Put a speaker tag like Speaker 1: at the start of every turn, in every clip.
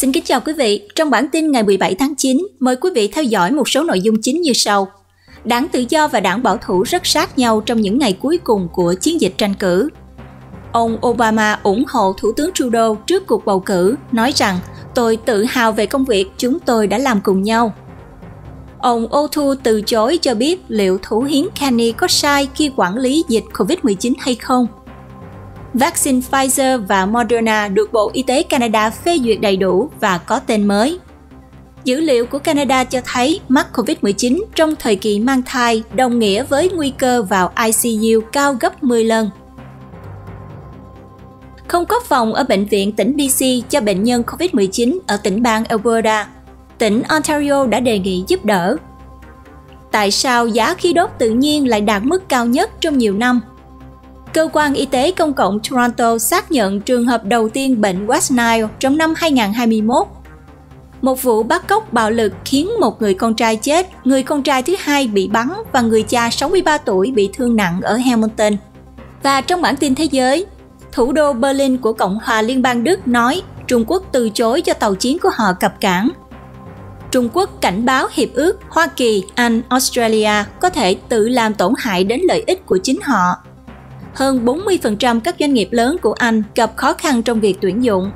Speaker 1: Xin kính chào quý vị. Trong bản tin ngày 17 tháng 9, mời quý vị theo dõi một số nội dung chính như sau. Đảng Tự do và đảng Bảo thủ rất sát nhau trong những ngày cuối cùng của chiến dịch tranh cử. Ông Obama ủng hộ Thủ tướng Trudeau trước cuộc bầu cử, nói rằng tôi tự hào về công việc chúng tôi đã làm cùng nhau. Ông O'Toole từ chối cho biết liệu thủ hiến Kenny có sai khi quản lý dịch COVID-19 hay không vaccine Pfizer và Moderna được Bộ Y tế Canada phê duyệt đầy đủ và có tên mới. Dữ liệu của Canada cho thấy mắc COVID-19 trong thời kỳ mang thai đồng nghĩa với nguy cơ vào ICU cao gấp 10 lần. Không có phòng ở bệnh viện tỉnh BC cho bệnh nhân COVID-19 ở tỉnh bang Alberta. Tỉnh Ontario đã đề nghị giúp đỡ. Tại sao giá khí đốt tự nhiên lại đạt mức cao nhất trong nhiều năm? Cơ quan Y tế Công cộng Toronto xác nhận trường hợp đầu tiên bệnh West Nile trong năm 2021. Một vụ bắt cóc bạo lực khiến một người con trai chết, người con trai thứ hai bị bắn và người cha 63 tuổi bị thương nặng ở Hamilton. Và trong bản tin thế giới, thủ đô Berlin của Cộng hòa Liên bang Đức nói Trung Quốc từ chối cho tàu chiến của họ cập cảng. Trung Quốc cảnh báo hiệp ước Hoa Kỳ, Anh, Australia có thể tự làm tổn hại đến lợi ích của chính họ hơn 40% các doanh nghiệp lớn của Anh gặp khó khăn trong việc tuyển dụng.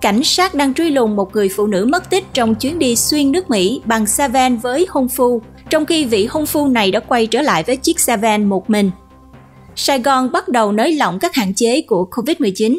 Speaker 1: Cảnh sát đang truy lùng một người phụ nữ mất tích trong chuyến đi xuyên nước Mỹ bằng xe van với hôn phu, trong khi vị hôn phu này đã quay trở lại với chiếc xe van một mình. Sài Gòn bắt đầu nới lỏng các hạn chế của Covid-19.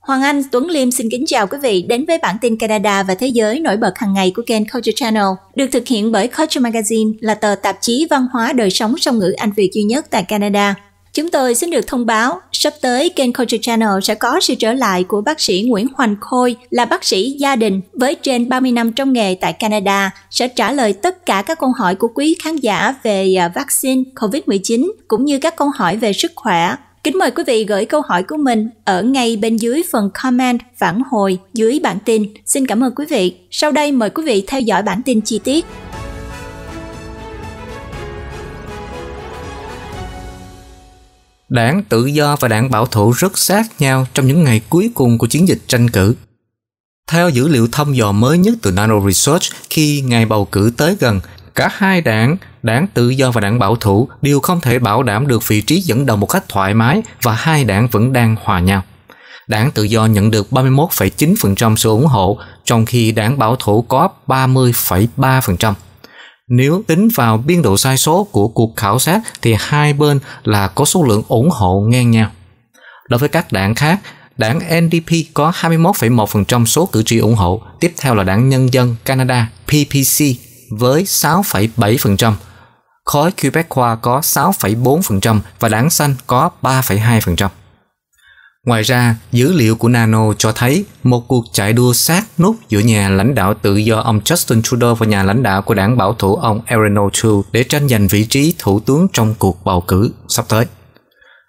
Speaker 1: Hoàng Anh, Tuấn Liêm xin kính chào quý vị đến với bản tin Canada và thế giới nổi bật hàng ngày của kênh Culture Channel, được thực hiện bởi Culture Magazine là tờ tạp chí văn hóa đời sống song ngữ Anh Việt duy nhất tại Canada. Chúng tôi xin được thông báo, sắp tới kênh Culture Channel sẽ có sự trở lại của bác sĩ Nguyễn Hoành Khôi là bác sĩ gia đình với trên 30 năm trong nghề tại Canada, sẽ trả lời tất cả các câu hỏi của quý khán giả về à, vaccine COVID-19 cũng như các câu hỏi về sức khỏe. Kính mời quý vị gửi câu hỏi của mình ở ngay bên dưới phần comment phản hồi dưới bản tin. Xin cảm ơn quý vị. Sau đây mời quý vị theo dõi bản tin chi tiết.
Speaker 2: đảng tự do và đảng bảo thủ rất sát nhau trong những ngày cuối cùng của chiến dịch tranh cử. Theo dữ liệu thăm dò mới nhất từ Nano Research, khi ngày bầu cử tới gần, cả hai đảng, đảng tự do và đảng bảo thủ đều không thể bảo đảm được vị trí dẫn đầu một cách thoải mái và hai đảng vẫn đang hòa nhau. Đảng tự do nhận được 31,9% số ủng hộ, trong khi đảng bảo thủ có 30,3%. Nếu tính vào biên độ sai số của cuộc khảo sát thì hai bên là có số lượng ủng hộ ngang nhau. Đối với các đảng khác, đảng NDP có 21,1% số cử tri ủng hộ, tiếp theo là đảng Nhân dân Canada PPC với 6,7%, khối Quebecois có 6,4% và đảng Xanh có 3,2%. Ngoài ra, dữ liệu của Nano cho thấy một cuộc chạy đua sát nút giữa nhà lãnh đạo tự do ông Justin Trudeau và nhà lãnh đạo của đảng bảo thủ ông Erin O'Toole để tranh giành vị trí thủ tướng trong cuộc bầu cử sắp tới.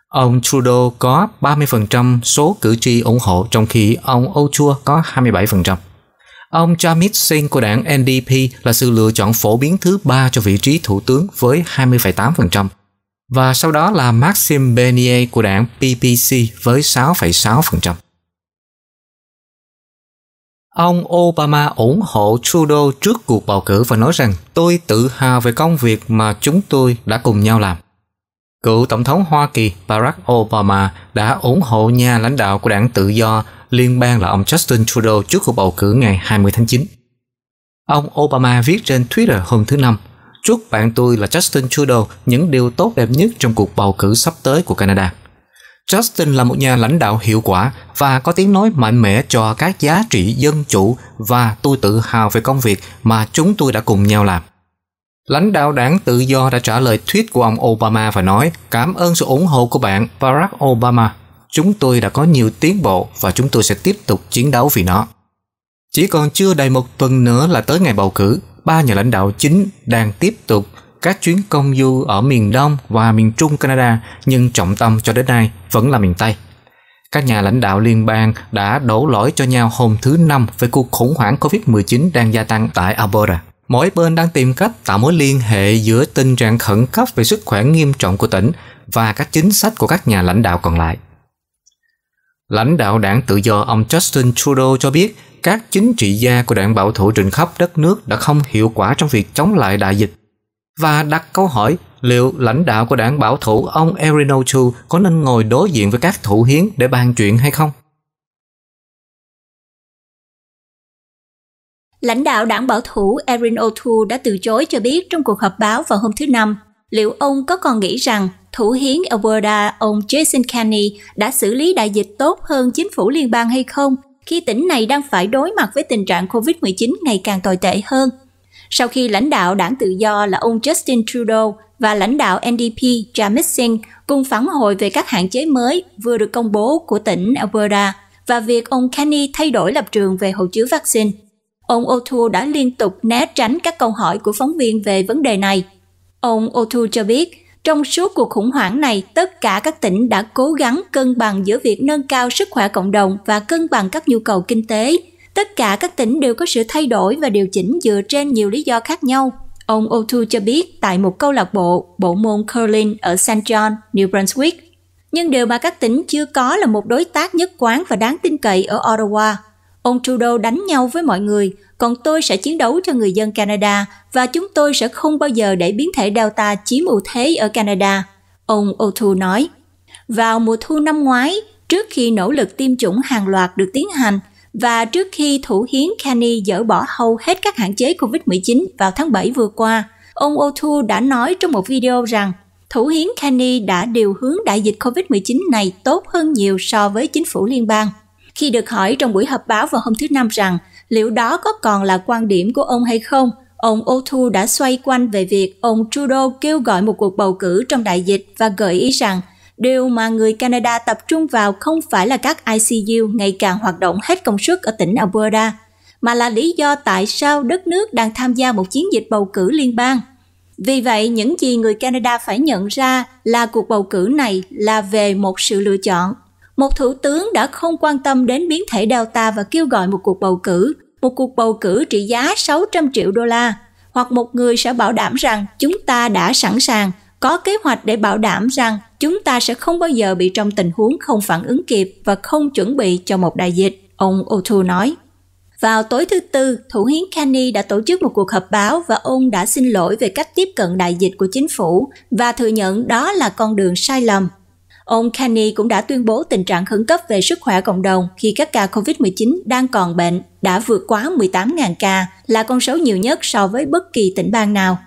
Speaker 2: Ông Trudeau có 30% số cử tri ủng hộ trong khi ông O'Toole có 27%. Ông Jamit Singh của đảng NDP là sự lựa chọn phổ biến thứ ba cho vị trí thủ tướng với 20,8%, và sau đó là Maxim Bernier của đảng PPC với 6,6%. Ông Obama ủng hộ Trudeau trước cuộc bầu cử và nói rằng tôi tự hào về công việc mà chúng tôi đã cùng nhau làm. Cựu Tổng thống Hoa Kỳ Barack Obama đã ủng hộ nhà lãnh đạo của đảng tự do liên bang là ông Justin Trudeau trước cuộc bầu cử ngày 20 tháng 9. Ông Obama viết trên Twitter hôm thứ Năm chúc bạn tôi là Justin Trudeau những điều tốt đẹp nhất trong cuộc bầu cử sắp tới của Canada. Justin là một nhà lãnh đạo hiệu quả và có tiếng nói mạnh mẽ cho các giá trị dân chủ và tôi tự hào về công việc mà chúng tôi đã cùng nhau làm. Lãnh đạo đảng tự do đã trả lời thuyết của ông Obama và nói cảm ơn sự ủng hộ của bạn Barack Obama. Chúng tôi đã có nhiều tiến bộ và chúng tôi sẽ tiếp tục chiến đấu vì nó. Chỉ còn chưa đầy một tuần nữa là tới ngày bầu cử ba nhà lãnh đạo chính đang tiếp tục các chuyến công du ở miền Đông và miền Trung Canada nhưng trọng tâm cho đến nay vẫn là miền Tây. Các nhà lãnh đạo liên bang đã đổ lỗi cho nhau hôm thứ Năm về cuộc khủng hoảng COVID-19 đang gia tăng tại Alberta. Mỗi bên đang tìm cách tạo mối liên hệ giữa tình trạng khẩn cấp về sức khỏe nghiêm trọng của tỉnh và các chính sách của các nhà lãnh đạo còn lại. Lãnh đạo đảng tự do ông Justin Trudeau cho biết các chính trị gia của đảng bảo thủ trên khắp đất nước đã không hiệu quả trong việc chống lại đại dịch và đặt câu hỏi liệu lãnh đạo của đảng bảo
Speaker 3: thủ ông O'Toole có nên ngồi đối diện với các thủ hiến để bàn chuyện hay không? Lãnh đạo đảng bảo thủ Erin O'Toole đã từ chối cho biết trong cuộc họp báo vào hôm thứ Năm liệu ông có còn nghĩ rằng
Speaker 1: thủ hiến Alberta ông Jason Kenney đã xử lý đại dịch tốt hơn chính phủ liên bang hay không khi tỉnh này đang phải đối mặt với tình trạng COVID-19 ngày càng tồi tệ hơn. Sau khi lãnh đạo đảng tự do là ông Justin Trudeau và lãnh đạo NDP Jamit Singh cùng phản hồi về các hạn chế mới vừa được công bố của tỉnh Alberta và việc ông Kenny thay đổi lập trường về hộ chiếu vaccine. Ông O'Toole đã liên tục né tránh các câu hỏi của phóng viên về vấn đề này. Ông O'Toole cho biết trong suốt cuộc khủng hoảng này, tất cả các tỉnh đã cố gắng cân bằng giữa việc nâng cao sức khỏe cộng đồng và cân bằng các nhu cầu kinh tế. Tất cả các tỉnh đều có sự thay đổi và điều chỉnh dựa trên nhiều lý do khác nhau. Ông O'Toole cho biết tại một câu lạc bộ, bộ môn curling ở St. John, New Brunswick. Nhưng điều mà các tỉnh chưa có là một đối tác nhất quán và đáng tin cậy ở Ottawa, Ông Trudeau đánh nhau với mọi người, còn tôi sẽ chiến đấu cho người dân Canada và chúng tôi sẽ không bao giờ để biến thể Delta chiếm ưu thế ở Canada, ông O'Toole nói. Vào mùa thu năm ngoái, trước khi nỗ lực tiêm chủng hàng loạt được tiến hành và trước khi thủ hiến Kenny dỡ bỏ hầu hết các hạn chế COVID-19 vào tháng 7 vừa qua, ông O'Toole đã nói trong một video rằng thủ hiến Kenny đã điều hướng đại dịch COVID-19 này tốt hơn nhiều so với chính phủ liên bang khi được hỏi trong buổi họp báo vào hôm thứ Năm rằng liệu đó có còn là quan điểm của ông hay không, ông O'Toole đã xoay quanh về việc ông Trudeau kêu gọi một cuộc bầu cử trong đại dịch và gợi ý rằng điều mà người Canada tập trung vào không phải là các ICU ngày càng hoạt động hết công suất ở tỉnh Alberta, mà là lý do tại sao đất nước đang tham gia một chiến dịch bầu cử liên bang. Vì vậy, những gì người Canada phải nhận ra là cuộc bầu cử này là về một sự lựa chọn một thủ tướng đã không quan tâm đến biến thể Delta và kêu gọi một cuộc bầu cử, một cuộc bầu cử trị giá 600 triệu đô la, hoặc một người sẽ bảo đảm rằng chúng ta đã sẵn sàng, có kế hoạch để bảo đảm rằng chúng ta sẽ không bao giờ bị trong tình huống không phản ứng kịp và không chuẩn bị cho một đại dịch, ông O'Toole nói. Vào tối thứ Tư, Thủ hiến Kenny đã tổ chức một cuộc họp báo và ông đã xin lỗi về cách tiếp cận đại dịch của chính phủ và thừa nhận đó là con đường sai lầm Ông Kenny cũng đã tuyên bố tình trạng khẩn cấp về sức khỏe cộng đồng khi các ca COVID-19 đang còn bệnh đã vượt quá 18.000 ca, là con số nhiều nhất so với bất kỳ tỉnh bang nào.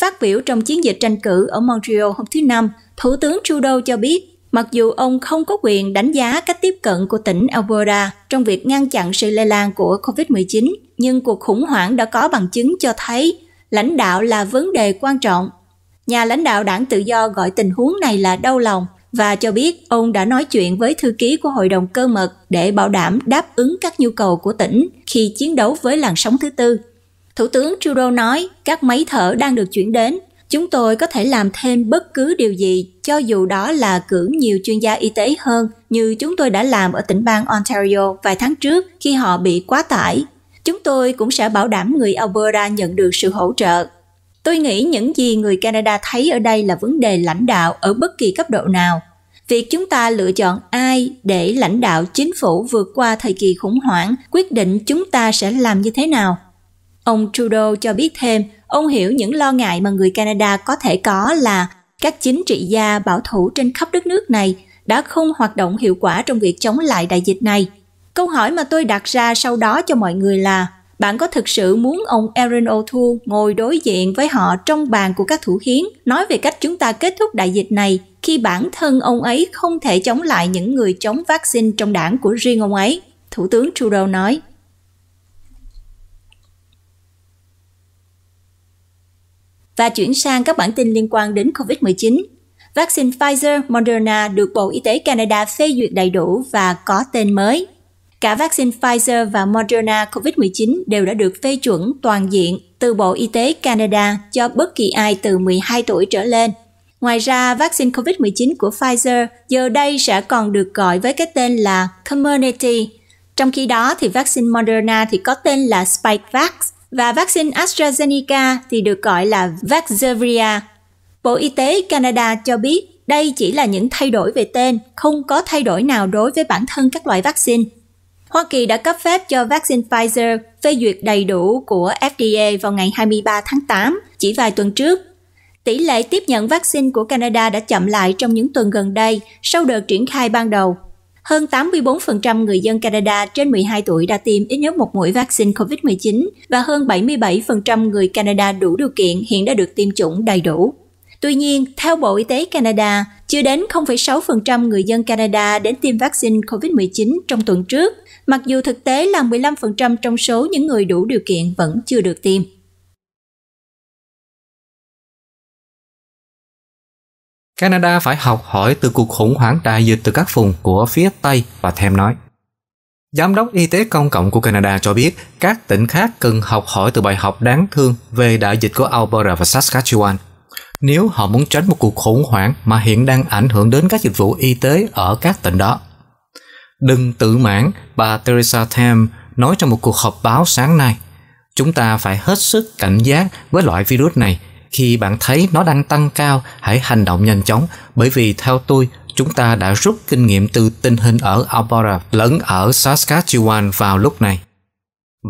Speaker 1: Phát biểu trong chiến dịch tranh cử ở Montreal hôm thứ Năm, Thủ tướng Trudeau cho biết mặc dù ông không có quyền đánh giá cách tiếp cận của tỉnh Alberta trong việc ngăn chặn sự lây lan của COVID-19, nhưng cuộc khủng hoảng đã có bằng chứng cho thấy lãnh đạo là vấn đề quan trọng. Nhà lãnh đạo đảng tự do gọi tình huống này là đau lòng và cho biết ông đã nói chuyện với thư ký của hội đồng cơ mật để bảo đảm đáp ứng các nhu cầu của tỉnh khi chiến đấu với làn sóng thứ tư. Thủ tướng Trudeau nói các máy thở đang được chuyển đến, chúng tôi có thể làm thêm bất cứ điều gì cho dù đó là cử nhiều chuyên gia y tế hơn như chúng tôi đã làm ở tỉnh bang Ontario vài tháng trước khi họ bị quá tải. Chúng tôi cũng sẽ bảo đảm người Alberta nhận được sự hỗ trợ Tôi nghĩ những gì người Canada thấy ở đây là vấn đề lãnh đạo ở bất kỳ cấp độ nào. Việc chúng ta lựa chọn ai để lãnh đạo chính phủ vượt qua thời kỳ khủng hoảng quyết định chúng ta sẽ làm như thế nào. Ông Trudeau cho biết thêm, ông hiểu những lo ngại mà người Canada có thể có là các chính trị gia bảo thủ trên khắp đất nước này đã không hoạt động hiệu quả trong việc chống lại đại dịch này. Câu hỏi mà tôi đặt ra sau đó cho mọi người là bạn có thực sự muốn ông Aaron O'Toole ngồi đối diện với họ trong bàn của các thủ hiến, nói về cách chúng ta kết thúc đại dịch này khi bản thân ông ấy không thể chống lại những người chống vaccine trong đảng của riêng ông ấy? Thủ tướng Trudeau nói. Và chuyển sang các bản tin liên quan đến COVID-19. Vaccine Pfizer Moderna được Bộ Y tế Canada phê duyệt đầy đủ và có tên mới – Cả vaccine Pfizer và Moderna COVID-19 đều đã được phê chuẩn toàn diện từ Bộ Y tế Canada cho bất kỳ ai từ 12 tuổi trở lên. Ngoài ra, vaccine COVID-19 của Pfizer giờ đây sẽ còn được gọi với cái tên là Community. Trong khi đó, thì vaccine Moderna thì có tên là Spikevax và vaccine AstraZeneca thì được gọi là Vaxzevria. Bộ Y tế Canada cho biết đây chỉ là những thay đổi về tên, không có thay đổi nào đối với bản thân các loại vaccine Hoa Kỳ đã cấp phép cho vaccine Pfizer phê duyệt đầy đủ của FDA vào ngày 23 tháng 8, chỉ vài tuần trước. Tỷ lệ tiếp nhận vaccine của Canada đã chậm lại trong những tuần gần đây sau đợt triển khai ban đầu. Hơn 84% người dân Canada trên 12 tuổi đã tiêm ít nhất một mũi vaccine COVID-19 và hơn 77% người Canada đủ điều kiện hiện đã được tiêm chủng đầy đủ. Tuy nhiên, theo Bộ Y tế Canada, chưa đến 0,6% người dân Canada đến tiêm vaccine COVID-19 trong tuần trước,
Speaker 3: mặc dù thực tế là 15% trong số những người đủ điều kiện vẫn chưa được tiêm. Canada phải học hỏi từ cuộc khủng hoảng đại dịch từ các vùng của phía Tây và thêm nói.
Speaker 2: Giám đốc Y tế Công cộng của Canada cho biết các tỉnh khác cần học hỏi từ bài học đáng thương về đại dịch của Alberta và Saskatchewan nếu họ muốn tránh một cuộc khủng hoảng mà hiện đang ảnh hưởng đến các dịch vụ y tế ở các tỉnh đó. Đừng tự mãn, bà Theresa Tham nói trong một cuộc họp báo sáng nay. Chúng ta phải hết sức cảnh giác với loại virus này. Khi bạn thấy nó đang tăng cao, hãy hành động nhanh chóng bởi vì theo tôi, chúng ta đã rút kinh nghiệm từ tình hình ở Alberta lẫn ở Saskatchewan vào lúc này.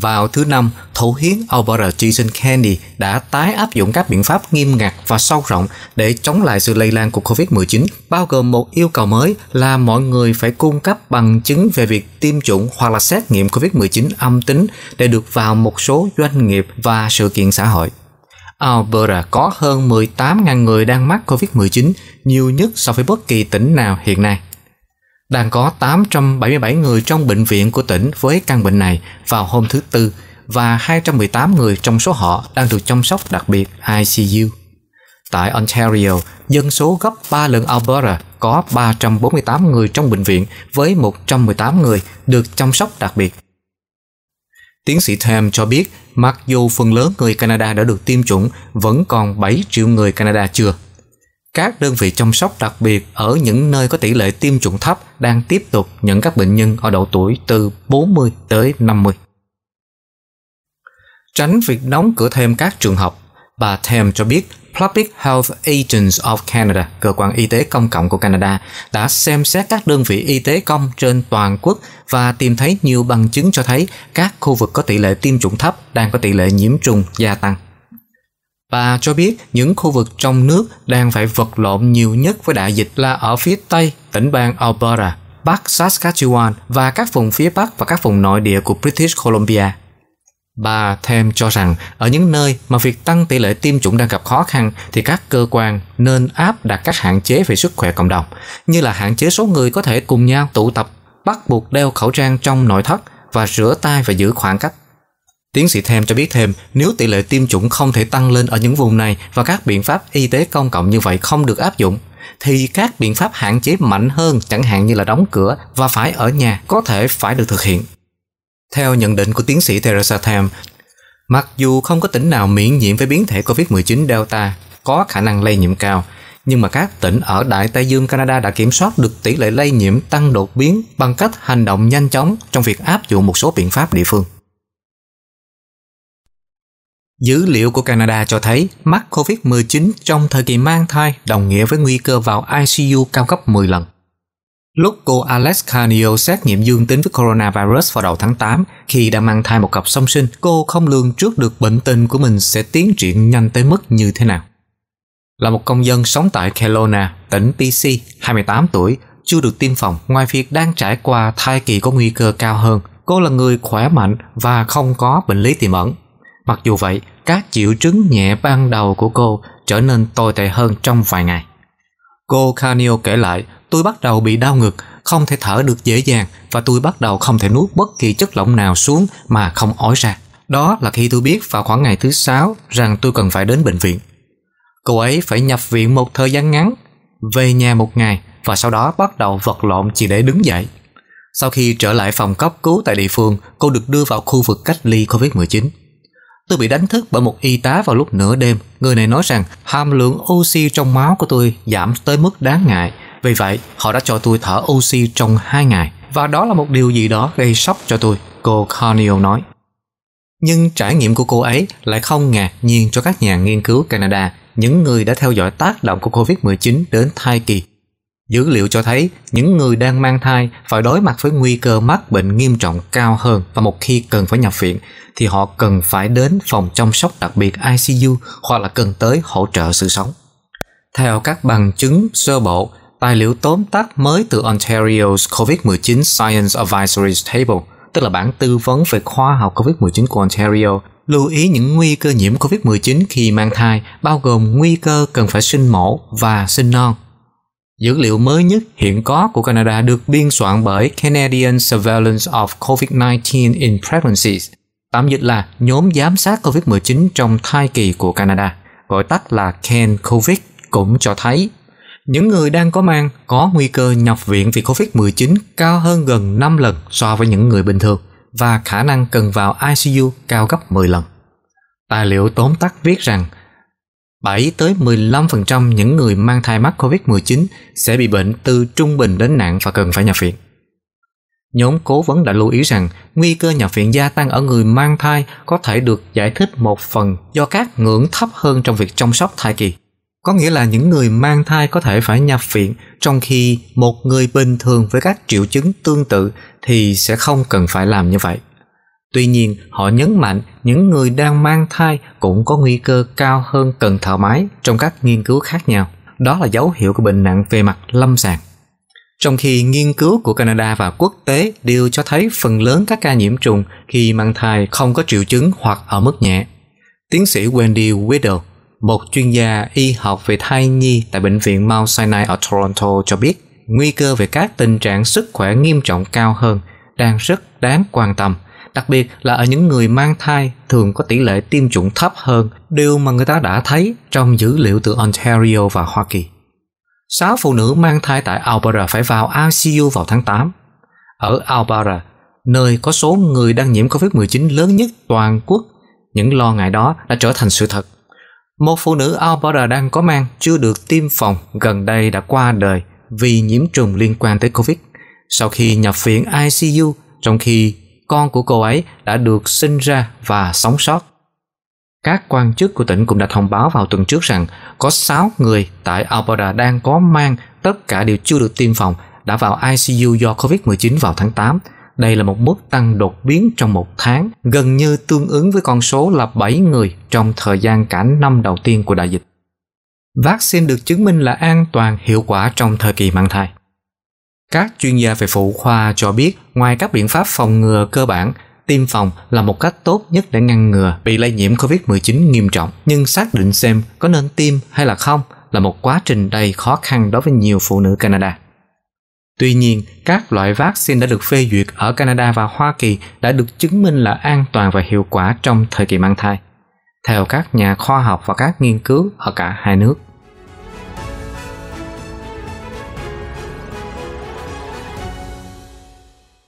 Speaker 2: Vào thứ năm, thủ hiến Alberta Jason Kenney đã tái áp dụng các biện pháp nghiêm ngặt và sâu rộng để chống lại sự lây lan của COVID-19, bao gồm một yêu cầu mới là mọi người phải cung cấp bằng chứng về việc tiêm chủng hoặc là xét nghiệm COVID-19 âm tính để được vào một số doanh nghiệp và sự kiện xã hội. Alberta có hơn 18.000 người đang mắc COVID-19, nhiều nhất so với bất kỳ tỉnh nào hiện nay. Đang có 877 người trong bệnh viện của tỉnh với căn bệnh này vào hôm thứ Tư và 218 người trong số họ đang được chăm sóc đặc biệt ICU. Tại Ontario, dân số gấp 3 lần Alberta có 348 người trong bệnh viện với 118 người được chăm sóc đặc biệt. Tiến sĩ Tham cho biết, mặc dù phần lớn người Canada đã được tiêm chủng, vẫn còn 7 triệu người Canada chưa. Các đơn vị chăm sóc đặc biệt ở những nơi có tỷ lệ tiêm chủng thấp đang tiếp tục nhận các bệnh nhân ở độ tuổi từ 40 tới 50. Tránh việc đóng cửa thêm các trường học, bà Tham cho biết Public Health Agents of Canada, cơ quan y tế công cộng của Canada, đã xem xét các đơn vị y tế công trên toàn quốc và tìm thấy nhiều bằng chứng cho thấy các khu vực có tỷ lệ tiêm chủng thấp đang có tỷ lệ nhiễm trùng gia tăng. Bà cho biết những khu vực trong nước đang phải vật lộn nhiều nhất với đại dịch là ở phía Tây, tỉnh bang Alberta, Bắc Saskatchewan và các vùng phía Bắc và các vùng nội địa của British Columbia. Bà thêm cho rằng ở những nơi mà việc tăng tỷ lệ tiêm chủng đang gặp khó khăn thì các cơ quan nên áp đặt các hạn chế về sức khỏe cộng đồng, như là hạn chế số người có thể cùng nhau tụ tập, bắt buộc đeo khẩu trang trong nội thất và rửa tay và giữ khoảng cách. Tiến sĩ Thêm cho biết thêm, nếu tỷ lệ tiêm chủng không thể tăng lên ở những vùng này và các biện pháp y tế công cộng như vậy không được áp dụng, thì các biện pháp hạn chế mạnh hơn chẳng hạn như là đóng cửa và phải ở nhà có thể phải được thực hiện. Theo nhận định của tiến sĩ Theresa Tham, mặc dù không có tỉnh nào miễn nhiễm với biến thể COVID-19 Delta có khả năng lây nhiễm cao, nhưng mà các tỉnh ở Đại Tây Dương Canada đã kiểm soát được tỷ lệ lây nhiễm tăng đột biến bằng cách hành động nhanh chóng trong việc áp dụng một số biện pháp địa phương. Dữ liệu của Canada cho thấy mắc COVID-19 trong thời kỳ mang thai đồng nghĩa với nguy cơ vào ICU cao gấp 10 lần. Lúc cô Alex Carnio xét nghiệm dương tính với coronavirus vào đầu tháng 8, khi đang mang thai một cặp song sinh, cô không lường trước được bệnh tình của mình sẽ tiến triển nhanh tới mức như thế nào. Là một công dân sống tại Kelowna, tỉnh BC, 28 tuổi, chưa được tiêm phòng, ngoài việc đang trải qua thai kỳ có nguy cơ cao hơn, cô là người khỏe mạnh và không có bệnh lý tiềm ẩn. Mặc dù vậy, các triệu chứng nhẹ ban đầu của cô trở nên tồi tệ hơn trong vài ngày. Cô Canio kể lại, tôi bắt đầu bị đau ngực, không thể thở được dễ dàng và tôi bắt đầu không thể nuốt bất kỳ chất lỏng nào xuống mà không ói ra. Đó là khi tôi biết vào khoảng ngày thứ sáu rằng tôi cần phải đến bệnh viện. Cô ấy phải nhập viện một thời gian ngắn, về nhà một ngày và sau đó bắt đầu vật lộn chỉ để đứng dậy. Sau khi trở lại phòng cấp cứu tại địa phương, cô được đưa vào khu vực cách ly COVID-19. Tôi bị đánh thức bởi một y tá vào lúc nửa đêm. Người này nói rằng hàm lượng oxy trong máu của tôi giảm tới mức đáng ngại. Vì vậy, họ đã cho tôi thở oxy trong hai ngày. Và đó là một điều gì đó gây sốc cho tôi, cô Carneal nói. Nhưng trải nghiệm của cô ấy lại không ngạc nhiên cho các nhà nghiên cứu Canada, những người đã theo dõi tác động của COVID-19 đến thai kỳ Dữ liệu cho thấy những người đang mang thai phải đối mặt với nguy cơ mắc bệnh nghiêm trọng cao hơn và một khi cần phải nhập viện thì họ cần phải đến phòng chăm sóc đặc biệt ICU hoặc là cần tới hỗ trợ sự sống. Theo các bằng chứng sơ bộ, tài liệu tóm tắt mới từ Ontario's COVID-19 Science Advisory Table, tức là bản tư vấn về khoa học COVID-19 của Ontario, lưu ý những nguy cơ nhiễm COVID-19 khi mang thai, bao gồm nguy cơ cần phải sinh mổ và sinh non Dữ liệu mới nhất hiện có của Canada được biên soạn bởi Canadian Surveillance of COVID-19 in Pregnancies, tạm dịch là nhóm giám sát COVID-19 trong thai kỳ của Canada, gọi tắt là Can COVID, cũng cho thấy những người đang có mang có nguy cơ nhập viện vì COVID-19 cao hơn gần 5 lần so với những người bình thường và khả năng cần vào ICU cao gấp 10 lần. Tài liệu tóm tắt viết rằng 7 tới 15% những người mang thai mắc COVID-19 sẽ bị bệnh từ trung bình đến nặng và cần phải nhập viện. Nhóm cố vấn đã lưu ý rằng nguy cơ nhập viện gia tăng ở người mang thai có thể được giải thích một phần do các ngưỡng thấp hơn trong việc chăm sóc thai kỳ. Có nghĩa là những người mang thai có thể phải nhập viện trong khi một người bình thường với các triệu chứng tương tự thì sẽ không cần phải làm như vậy. Tuy nhiên, họ nhấn mạnh những người đang mang thai cũng có nguy cơ cao hơn cần thở máy trong các nghiên cứu khác nhau. Đó là dấu hiệu của bệnh nặng về mặt lâm sàng. Trong khi nghiên cứu của Canada và quốc tế đều cho thấy phần lớn các ca nhiễm trùng khi mang thai không có triệu chứng hoặc ở mức nhẹ. Tiến sĩ Wendy Whittle, một chuyên gia y học về thai nhi tại Bệnh viện Mount Sinai ở Toronto cho biết, nguy cơ về các tình trạng sức khỏe nghiêm trọng cao hơn đang rất đáng quan tâm đặc biệt là ở những người mang thai thường có tỷ lệ tiêm chủng thấp hơn, điều mà người ta đã thấy trong dữ liệu từ Ontario và Hoa Kỳ. 6 phụ nữ mang thai tại Alberta phải vào ICU vào tháng 8. Ở Alberta, nơi có số người đang nhiễm COVID-19 lớn nhất toàn quốc, những lo ngại đó đã trở thành sự thật. Một phụ nữ Alberta đang có mang chưa được tiêm phòng gần đây đã qua đời vì nhiễm trùng liên quan tới COVID sau khi nhập viện ICU trong khi con của cô ấy đã được sinh ra và sống sót. Các quan chức của tỉnh cũng đã thông báo vào tuần trước rằng có 6 người tại Alberta đang có mang tất cả đều chưa được tiêm phòng đã vào ICU do COVID-19 vào tháng 8. Đây là một mức tăng đột biến trong một tháng, gần như tương ứng với con số là 7 người trong thời gian cả năm đầu tiên của đại dịch. Vaccine được chứng minh là an toàn, hiệu quả trong thời kỳ mang thai. Các chuyên gia về phụ khoa cho biết, ngoài các biện pháp phòng ngừa cơ bản, tiêm phòng là một cách tốt nhất để ngăn ngừa bị lây nhiễm COVID-19 nghiêm trọng. Nhưng xác định xem có nên tiêm hay là không là một quá trình đầy khó khăn đối với nhiều phụ nữ Canada. Tuy nhiên, các loại vaccine đã được phê duyệt ở Canada và Hoa Kỳ đã được chứng minh là an toàn và hiệu quả trong thời kỳ mang thai, theo các nhà khoa học và các nghiên cứu ở cả hai nước.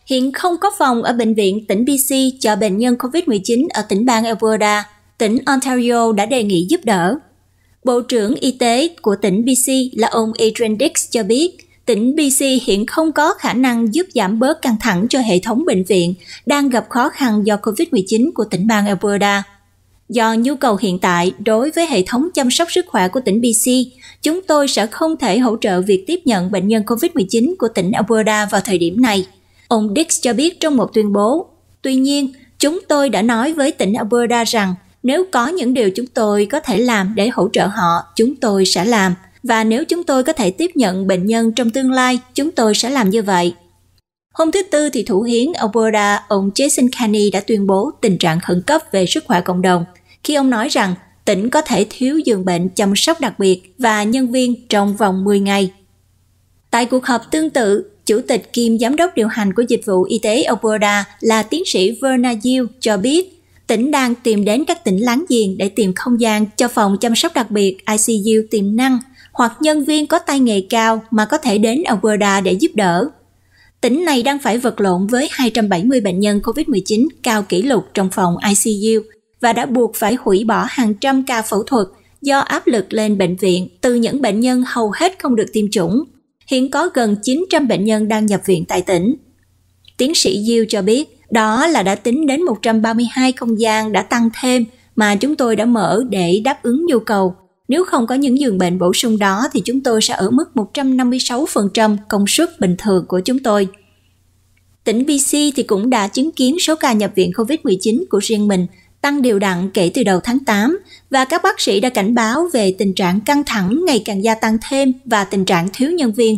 Speaker 1: hiện không có phòng ở bệnh viện tỉnh BC cho bệnh nhân COVID-19 ở tỉnh bang Alberta, tỉnh Ontario đã đề nghị giúp đỡ. Bộ trưởng Y tế của tỉnh BC là ông Adrian Dix cho biết, tỉnh BC hiện không có khả năng giúp giảm bớt căng thẳng cho hệ thống bệnh viện đang gặp khó khăn do COVID-19 của tỉnh bang Alberta. Do nhu cầu hiện tại đối với hệ thống chăm sóc sức khỏe của tỉnh BC, chúng tôi sẽ không thể hỗ trợ việc tiếp nhận bệnh nhân COVID-19 của tỉnh Alberta vào thời điểm này. Ông Dix cho biết trong một tuyên bố. Tuy nhiên, chúng tôi đã nói với tỉnh Alberta rằng nếu có những điều chúng tôi có thể làm để hỗ trợ họ, chúng tôi sẽ làm. Và nếu chúng tôi có thể tiếp nhận bệnh nhân trong tương lai, chúng tôi sẽ làm như vậy. Hôm thứ Tư thì thủ hiến Alberta, ông Jason Kenney đã tuyên bố tình trạng khẩn cấp về sức khỏe cộng đồng khi ông nói rằng tỉnh có thể thiếu giường bệnh chăm sóc đặc biệt và nhân viên trong vòng 10 ngày Tại cuộc họp tương tự, Chủ tịch kiêm Giám đốc điều hành của dịch vụ y tế Alberta là tiến sĩ Verna Gill cho biết, tỉnh đang tìm đến các tỉnh láng giềng để tìm không gian cho phòng chăm sóc đặc biệt ICU tiềm năng hoặc nhân viên có tay nghề cao mà có thể đến Alberta để giúp đỡ. Tỉnh này đang phải vật lộn với 270 bệnh nhân COVID-19 cao kỷ lục trong phòng ICU và đã buộc phải hủy bỏ hàng trăm ca phẫu thuật do áp lực lên bệnh viện từ những bệnh nhân hầu hết không được tiêm chủng hiện có gần 900 bệnh nhân đang nhập viện tại tỉnh. Tiến sĩ Diêu cho biết, đó là đã tính đến 132 không gian đã tăng thêm mà chúng tôi đã mở để đáp ứng nhu cầu. Nếu không có những giường bệnh bổ sung đó thì chúng tôi sẽ ở mức 156% công suất bình thường của chúng tôi. Tỉnh BC thì cũng đã chứng kiến số ca nhập viện COVID-19 của riêng mình tăng đều đặn kể từ đầu tháng 8 và các bác sĩ đã cảnh báo về tình trạng căng thẳng ngày càng gia tăng thêm và tình trạng thiếu nhân viên.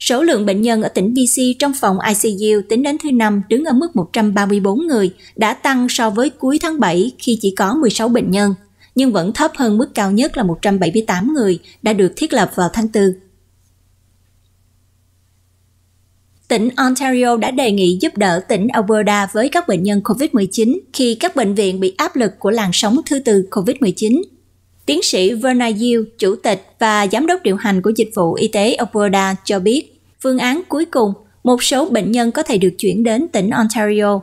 Speaker 1: Số lượng bệnh nhân ở tỉnh BC trong phòng ICU tính đến thứ năm đứng ở mức 134 người đã tăng so với cuối tháng 7 khi chỉ có 16 bệnh nhân, nhưng vẫn thấp hơn mức cao nhất là 178 người đã được thiết lập vào tháng 4. Tỉnh Ontario đã đề nghị giúp đỡ tỉnh Alberta với các bệnh nhân COVID-19 khi các bệnh viện bị áp lực của làn sóng thứ tư COVID-19. Tiến sĩ Verna Yiu, chủ tịch và giám đốc điều hành của dịch vụ y tế Alberta cho biết, phương án cuối cùng, một số bệnh nhân có thể được chuyển đến tỉnh Ontario.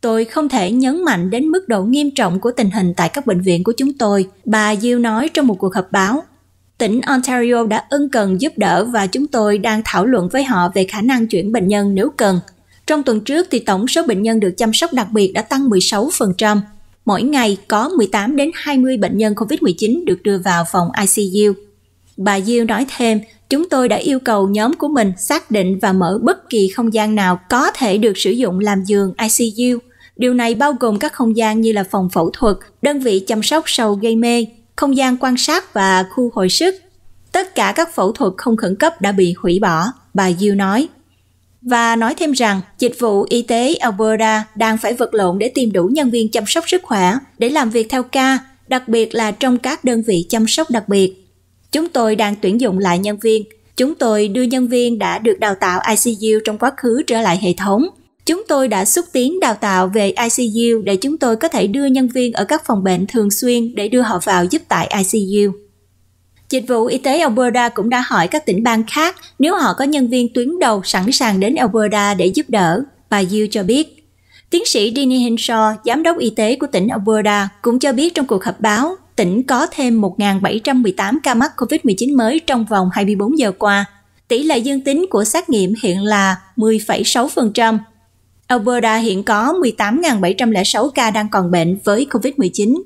Speaker 1: Tôi không thể nhấn mạnh đến mức độ nghiêm trọng của tình hình tại các bệnh viện của chúng tôi, bà Yiu nói trong một cuộc họp báo tỉnh Ontario đã ân cần giúp đỡ và chúng tôi đang thảo luận với họ về khả năng chuyển bệnh nhân nếu cần. Trong tuần trước thì tổng số bệnh nhân được chăm sóc đặc biệt đã tăng 16%. Mỗi ngày có 18 đến 20 bệnh nhân COVID-19 được đưa vào phòng ICU. Bà Diêu nói thêm, chúng tôi đã yêu cầu nhóm của mình xác định và mở bất kỳ không gian nào có thể được sử dụng làm giường ICU. Điều này bao gồm các không gian như là phòng phẫu thuật, đơn vị chăm sóc sau gây mê, không gian quan sát và khu hồi sức. Tất cả các phẫu thuật không khẩn cấp đã bị hủy bỏ, bà yu nói. Và nói thêm rằng, dịch vụ y tế Alberta đang phải vật lộn để tìm đủ nhân viên chăm sóc sức khỏe, để làm việc theo ca, đặc biệt là trong các đơn vị chăm sóc đặc biệt. Chúng tôi đang tuyển dụng lại nhân viên. Chúng tôi đưa nhân viên đã được đào tạo ICU trong quá khứ trở lại hệ thống – Chúng tôi đã xúc tiến đào tạo về ICU để chúng tôi có thể đưa nhân viên ở các phòng bệnh thường xuyên để đưa họ vào giúp tại ICU. Dịch vụ y tế Alberta cũng đã hỏi các tỉnh bang khác nếu họ có nhân viên tuyến đầu sẵn sàng đến Alberta để giúp đỡ, bà Yu cho biết. Tiến sĩ Dini Henshaw, giám đốc y tế của tỉnh Alberta, cũng cho biết trong cuộc họp báo, tỉnh có thêm 1.718 ca mắc COVID-19 mới trong vòng 24 giờ qua. Tỷ lệ dương tính của xét nghiệm hiện là 10,6%, Alberta hiện có 18.706 ca đang còn bệnh với COVID-19.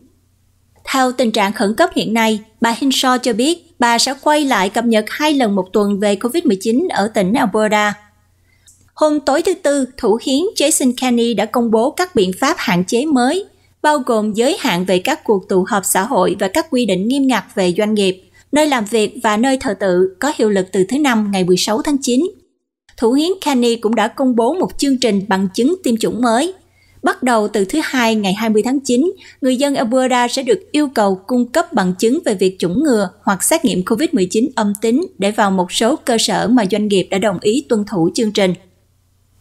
Speaker 1: Theo tình trạng khẩn cấp hiện nay, bà Hinshaw cho biết bà sẽ quay lại cập nhật hai lần một tuần về COVID-19 ở tỉnh Alberta. Hôm tối thứ Tư, Thủ hiến Jason Kenney đã công bố các biện pháp hạn chế mới, bao gồm giới hạn về các cuộc tụ họp xã hội và các quy định nghiêm ngặt về doanh nghiệp, nơi làm việc và nơi thờ tự có hiệu lực từ thứ Năm ngày 16 tháng 9. Thủ hiến Kenny cũng đã công bố một chương trình bằng chứng tiêm chủng mới. Bắt đầu từ thứ Hai ngày 20 tháng 9, người dân Alberta sẽ được yêu cầu cung cấp bằng chứng về việc chủng ngừa hoặc xét nghiệm COVID-19 âm tính để vào một số cơ sở mà doanh nghiệp đã đồng ý tuân thủ chương trình.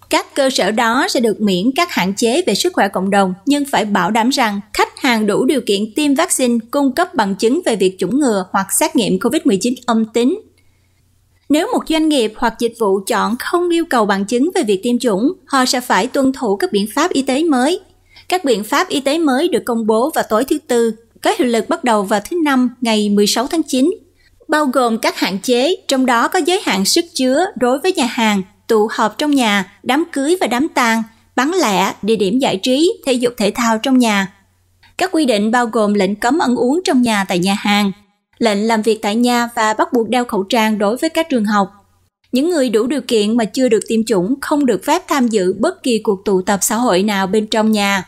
Speaker 1: Các cơ sở đó sẽ được miễn các hạn chế về sức khỏe cộng đồng nhưng phải bảo đảm rằng khách hàng đủ điều kiện tiêm vaccine cung cấp bằng chứng về việc chủng ngừa hoặc xét nghiệm COVID-19 âm tính nếu một doanh nghiệp hoặc dịch vụ chọn không yêu cầu bằng chứng về việc tiêm chủng, họ sẽ phải tuân thủ các biện pháp y tế mới. Các biện pháp y tế mới được công bố vào tối thứ Tư, có hiệu lực bắt đầu vào thứ Năm ngày 16 tháng 9, bao gồm các hạn chế, trong đó có giới hạn sức chứa đối với nhà hàng, tụ họp trong nhà, đám cưới và đám tang, bán lẻ, địa điểm giải trí, thể dục thể thao trong nhà. Các quy định bao gồm lệnh cấm ăn uống trong nhà tại nhà hàng, lệnh làm việc tại nhà và bắt buộc đeo khẩu trang đối với các trường học. Những người đủ điều kiện mà chưa được tiêm chủng không được phép tham dự bất kỳ cuộc tụ tập xã hội nào bên trong nhà.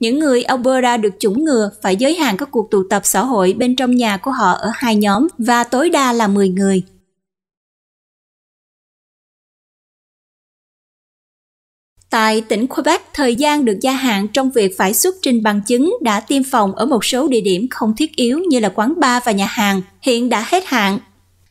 Speaker 1: Những người Alberta được chủng ngừa phải giới hạn các cuộc tụ tập xã hội
Speaker 3: bên trong nhà của họ ở hai nhóm và tối đa là 10 người. tại tỉnh Quebec, thời gian được gia hạn trong việc phải xuất trình bằng chứng đã tiêm phòng ở một số địa điểm không thiết yếu
Speaker 1: như là quán bar và nhà hàng hiện đã hết hạn.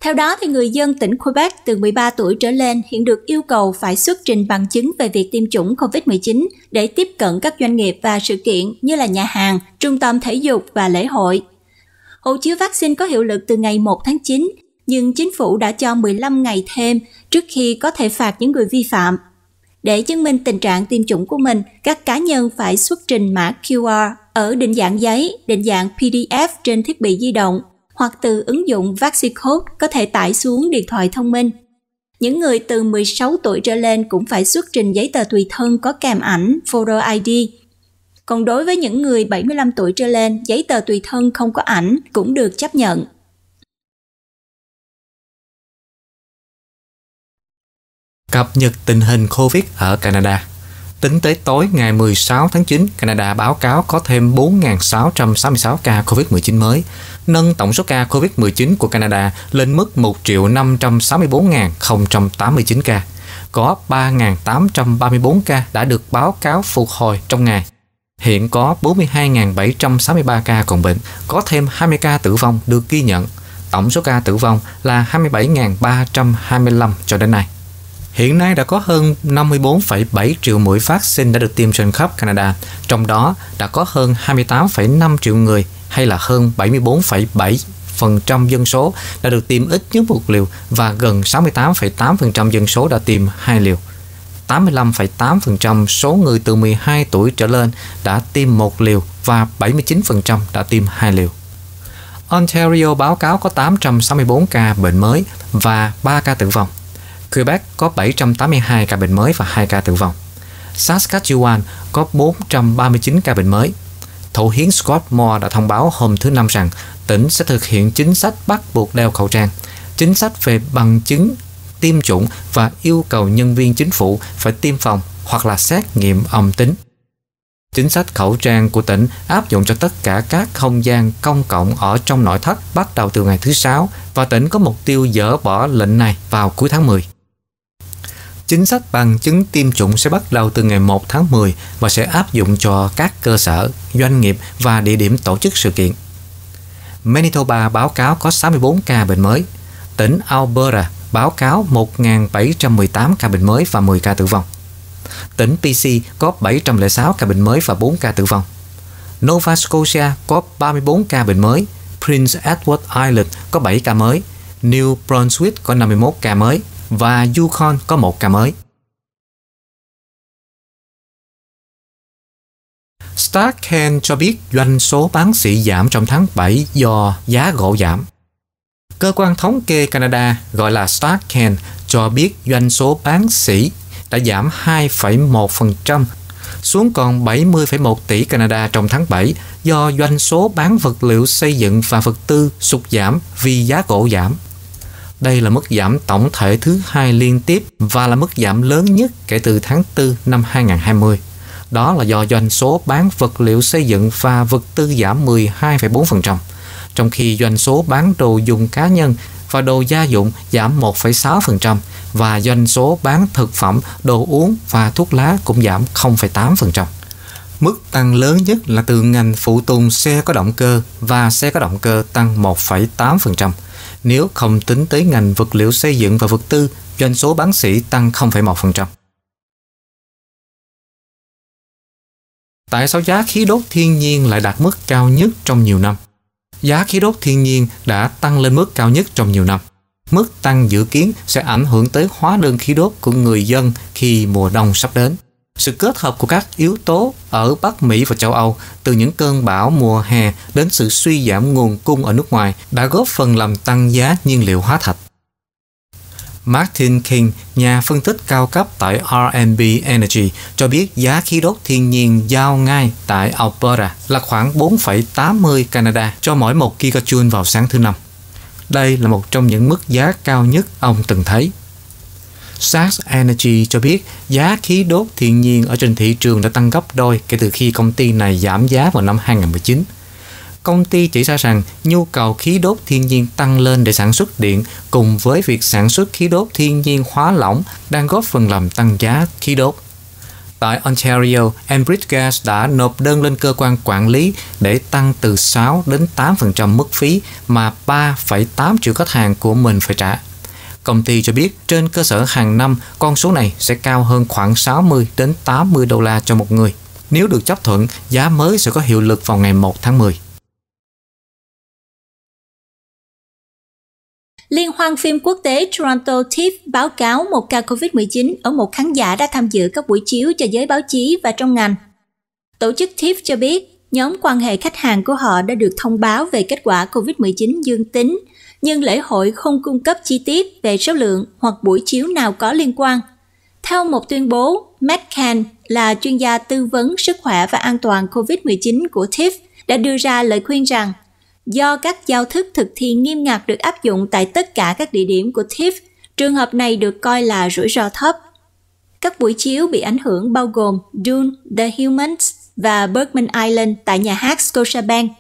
Speaker 1: Theo đó, thì người dân tỉnh Quebec từ 13 tuổi trở lên hiện được yêu cầu phải xuất trình bằng chứng về việc tiêm chủng COVID-19 để tiếp cận các doanh nghiệp và sự kiện như là nhà hàng, trung tâm thể dục và lễ hội. Hộ chiếu vaccine có hiệu lực từ ngày 1 tháng 9, nhưng chính phủ đã cho 15 ngày thêm trước khi có thể phạt những người vi phạm để chứng minh tình trạng tiêm chủng của mình, các cá nhân phải xuất trình mã QR ở định dạng giấy, định dạng PDF trên thiết bị di động hoặc từ ứng dụng VaxiCode có thể tải xuống điện thoại thông minh. Những người từ 16 tuổi trở lên cũng phải xuất trình giấy tờ tùy thân có kèm ảnh, photo
Speaker 3: ID. Còn đối với những người 75 tuổi trở lên, giấy tờ tùy thân không có ảnh cũng được chấp nhận. Cập nhật tình hình Covid ở Canada. Tính tới tối ngày
Speaker 2: 16 tháng 9, Canada báo cáo có thêm 4.666 ca COVID-19 mới, nâng tổng số ca COVID-19 của Canada lên mức 1.564.089 ca. Có 3.834 ca đã được báo cáo phục hồi trong ngày. Hiện có 42.763 ca còn bệnh, có thêm 20 ca tử vong được ghi nhận. Tổng số ca tử vong là 27.325 cho đến nay. Hiện nay đã có hơn 54,7 triệu mũi vaccine đã được tiêm trên khắp Canada, trong đó đã có hơn 28,5 triệu người hay là hơn 74,7% dân số đã được tiêm ít nhất một liều và gần 68,8% dân số đã tiêm hai liều. 85,8% số người từ 12 tuổi trở lên đã tiêm một liều và 79% đã tiêm hai liều. Ontario báo cáo có 864 ca bệnh mới và 3 ca tử vong. Quebec có 782 ca bệnh mới và 2 ca tử vong. Saskatchewan có 439 ca bệnh mới. Thủ hiến Scott Moore đã thông báo hôm thứ Năm rằng tỉnh sẽ thực hiện chính sách bắt buộc đeo khẩu trang, chính sách về bằng chứng tiêm chủng và yêu cầu nhân viên chính phủ phải tiêm phòng hoặc là xét nghiệm âm tính. Chính sách khẩu trang của tỉnh áp dụng cho tất cả các không gian công cộng ở trong nội thất bắt đầu từ ngày thứ Sáu và tỉnh có mục tiêu dỡ bỏ lệnh này vào cuối tháng 10. Chính sách bằng chứng tiêm chủng sẽ bắt đầu từ ngày 1 tháng 10 và sẽ áp dụng cho các cơ sở, doanh nghiệp và địa điểm tổ chức sự kiện. Manitoba báo cáo có 64 ca bệnh mới. Tỉnh Alberta báo cáo 1.718 ca bệnh mới và 10 ca tử vong. Tỉnh BC có 706 ca bệnh mới và 4 ca tử vong. Nova Scotia có 34 ca bệnh mới, Prince Edward Island có 7 ca mới, New Brunswick có 51 ca mới,
Speaker 3: và Yukon có một ca mới. Starken cho biết doanh số bán sỉ giảm trong tháng 7
Speaker 2: do giá gỗ giảm. Cơ quan thống kê Canada gọi là Starken cho biết doanh số bán sỉ đã giảm 2,1% xuống còn 70,1 tỷ Canada trong tháng 7 do doanh số bán vật liệu xây dựng và vật tư sụt giảm vì giá gỗ giảm đây là mức giảm tổng thể thứ hai liên tiếp và là mức giảm lớn nhất kể từ tháng 4 năm 2020. Đó là do doanh số bán vật liệu xây dựng và vật tư giảm 12,4%, trong khi doanh số bán đồ dùng cá nhân và đồ gia dụng giảm 1,6% và doanh số bán thực phẩm, đồ uống và thuốc lá cũng giảm 0,8%. Mức tăng lớn nhất là từ ngành phụ tùng xe có động cơ và xe có động cơ tăng 1,8%, nếu không tính tới ngành vật liệu xây dựng và vật tư,
Speaker 3: doanh số bán sỉ tăng 0,1%. Tại sao giá khí đốt thiên nhiên lại đạt mức cao nhất trong nhiều năm? Giá
Speaker 2: khí đốt thiên nhiên đã tăng lên mức cao nhất trong nhiều năm. Mức tăng dự kiến sẽ ảnh hưởng tới hóa đơn khí đốt của người dân khi mùa đông sắp đến. Sự kết hợp của các yếu tố ở Bắc Mỹ và châu Âu, từ những cơn bão mùa hè đến sự suy giảm nguồn cung ở nước ngoài đã góp phần làm tăng giá nhiên liệu hóa thạch. Martin King, nhà phân tích cao cấp tại RMB Energy, cho biết giá khí đốt thiên nhiên giao ngay tại Alberta là khoảng 4,80 Canada cho mỗi 1 gigajoule vào sáng thứ năm. Đây là một trong những mức giá cao nhất ông từng thấy. Sachs Energy cho biết giá khí đốt thiên nhiên ở trên thị trường đã tăng gấp đôi kể từ khi công ty này giảm giá vào năm 2019. Công ty chỉ ra rằng nhu cầu khí đốt thiên nhiên tăng lên để sản xuất điện cùng với việc sản xuất khí đốt thiên nhiên hóa lỏng đang góp phần làm tăng giá khí đốt. Tại Ontario, Enbridge Gas đã nộp đơn lên cơ quan quản lý để tăng từ 6 đến 8% mức phí mà 3,8 triệu khách hàng của mình phải trả. Công ty cho biết trên cơ sở hàng năm, con số này sẽ cao hơn khoảng 60 đến 80 đô la cho một người.
Speaker 3: Nếu được chấp thuận, giá mới sẽ có hiệu lực vào ngày 1 tháng 10. Liên hoan phim quốc tế Toronto TIFF báo cáo một ca COVID-19 ở một khán giả đã tham dự các buổi chiếu cho giới báo chí và trong ngành.
Speaker 1: Tổ chức TIFF cho biết nhóm quan hệ khách hàng của họ đã được thông báo về kết quả COVID-19 dương tính nhưng lễ hội không cung cấp chi tiết về số lượng hoặc buổi chiếu nào có liên quan. Theo một tuyên bố, Matt Kahn là chuyên gia tư vấn sức khỏe và an toàn COVID-19 của TIFF, đã đưa ra lời khuyên rằng do các giao thức thực thi nghiêm ngặt được áp dụng tại tất cả các địa điểm của TIFF, trường hợp này được coi là rủi ro thấp. Các buổi chiếu bị ảnh hưởng bao gồm Dune, The Humans và Bergman Island tại nhà hát Scotiabank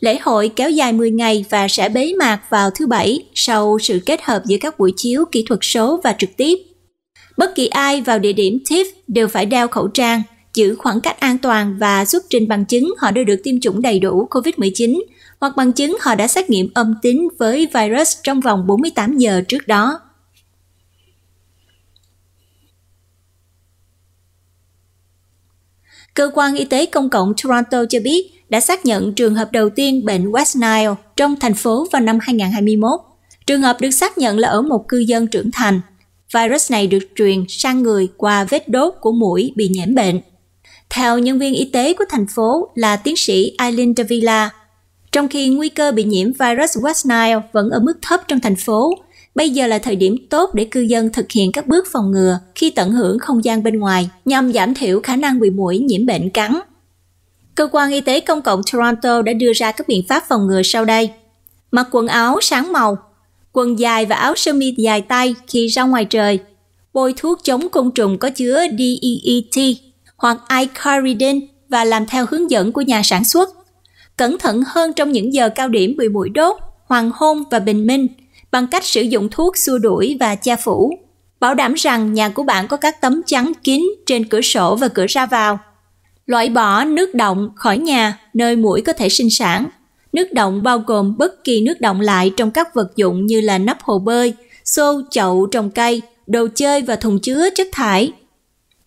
Speaker 1: Lễ hội kéo dài 10 ngày và sẽ bế mạc vào thứ Bảy sau sự kết hợp giữa các buổi chiếu kỹ thuật số và trực tiếp. Bất kỳ ai vào địa điểm TIFF đều phải đeo khẩu trang, giữ khoảng cách an toàn và xuất trình bằng chứng họ đã được tiêm chủng đầy đủ COVID-19 hoặc bằng chứng họ đã xét nghiệm âm tính với virus trong vòng 48 giờ trước đó. Cơ quan Y tế Công cộng Toronto cho biết đã xác nhận trường hợp đầu tiên bệnh West Nile trong thành phố vào năm 2021. Trường hợp được xác nhận là ở một cư dân trưởng thành. Virus này được truyền sang người qua vết đốt của mũi bị nhiễm bệnh. Theo nhân viên y tế của thành phố là tiến sĩ Aileen Davila, trong khi nguy cơ bị nhiễm virus West Nile vẫn ở mức thấp trong thành phố, Bây giờ là thời điểm tốt để cư dân thực hiện các bước phòng ngừa khi tận hưởng không gian bên ngoài nhằm giảm thiểu khả năng bị muỗi nhiễm bệnh cắn. Cơ quan Y tế Công cộng Toronto đã đưa ra các biện pháp phòng ngừa sau đây. Mặc quần áo sáng màu, quần dài và áo sơ mi dài tay khi ra ngoài trời, bôi thuốc chống côn trùng có chứa DEET hoặc icaridin và làm theo hướng dẫn của nhà sản xuất. Cẩn thận hơn trong những giờ cao điểm bị muỗi đốt, hoàng hôn và bình minh – bằng cách sử dụng thuốc xua đuổi và che phủ. Bảo đảm rằng nhà của bạn có các tấm chắn kín trên cửa sổ và cửa ra vào. Loại bỏ nước động khỏi nhà nơi mũi có thể sinh sản. Nước động bao gồm bất kỳ nước động lại trong các vật dụng như là nắp hồ bơi, xô, chậu, trồng cây, đồ chơi và thùng chứa chất thải.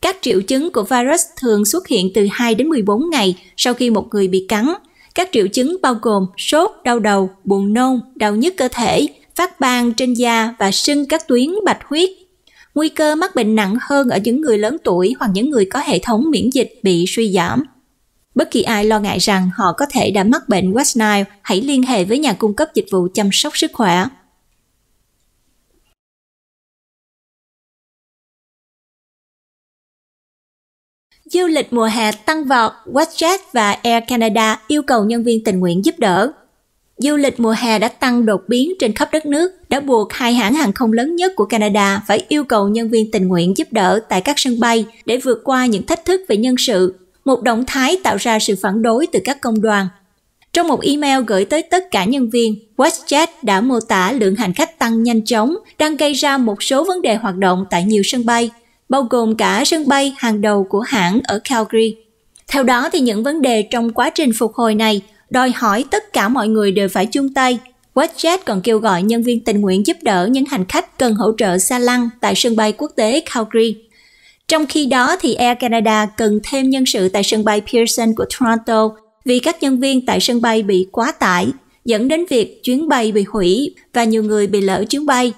Speaker 1: Các triệu chứng của virus thường xuất hiện từ 2 đến 14 ngày sau khi một người bị cắn. Các triệu chứng bao gồm sốt, đau đầu, buồn nôn, đau nhức cơ thể, phát ban trên da và sưng các tuyến bạch huyết. Nguy cơ mắc bệnh nặng hơn ở những người lớn tuổi hoặc những người có hệ thống miễn dịch bị suy giảm. Bất kỳ ai lo ngại rằng họ có thể đã mắc bệnh West Nile, hãy liên hệ với nhà
Speaker 3: cung cấp dịch vụ chăm sóc sức khỏe. Du lịch mùa hè tăng vọt, WestJet và Air Canada yêu cầu nhân viên tình nguyện giúp đỡ du
Speaker 1: lịch mùa hè đã tăng đột biến trên khắp đất nước, đã buộc hai hãng hàng không lớn nhất của Canada phải yêu cầu nhân viên tình nguyện giúp đỡ tại các sân bay để vượt qua những thách thức về nhân sự, một động thái tạo ra sự phản đối từ các công đoàn. Trong một email gửi tới tất cả nhân viên, WestJet đã mô tả lượng hành khách tăng nhanh chóng đang gây ra một số vấn đề hoạt động tại nhiều sân bay, bao gồm cả sân bay hàng đầu của hãng ở Calgary. Theo đó thì những vấn đề trong quá trình phục hồi này đòi hỏi tất cả mọi người đều phải chung tay. WestJet còn kêu gọi nhân viên tình nguyện giúp đỡ những hành khách cần hỗ trợ xa lăn tại sân bay quốc tế Calgary. Trong khi đó thì Air Canada cần thêm nhân sự tại sân bay Pearson của Toronto vì các nhân viên tại sân bay bị quá tải, dẫn đến việc chuyến bay bị hủy và nhiều người bị lỡ chuyến bay.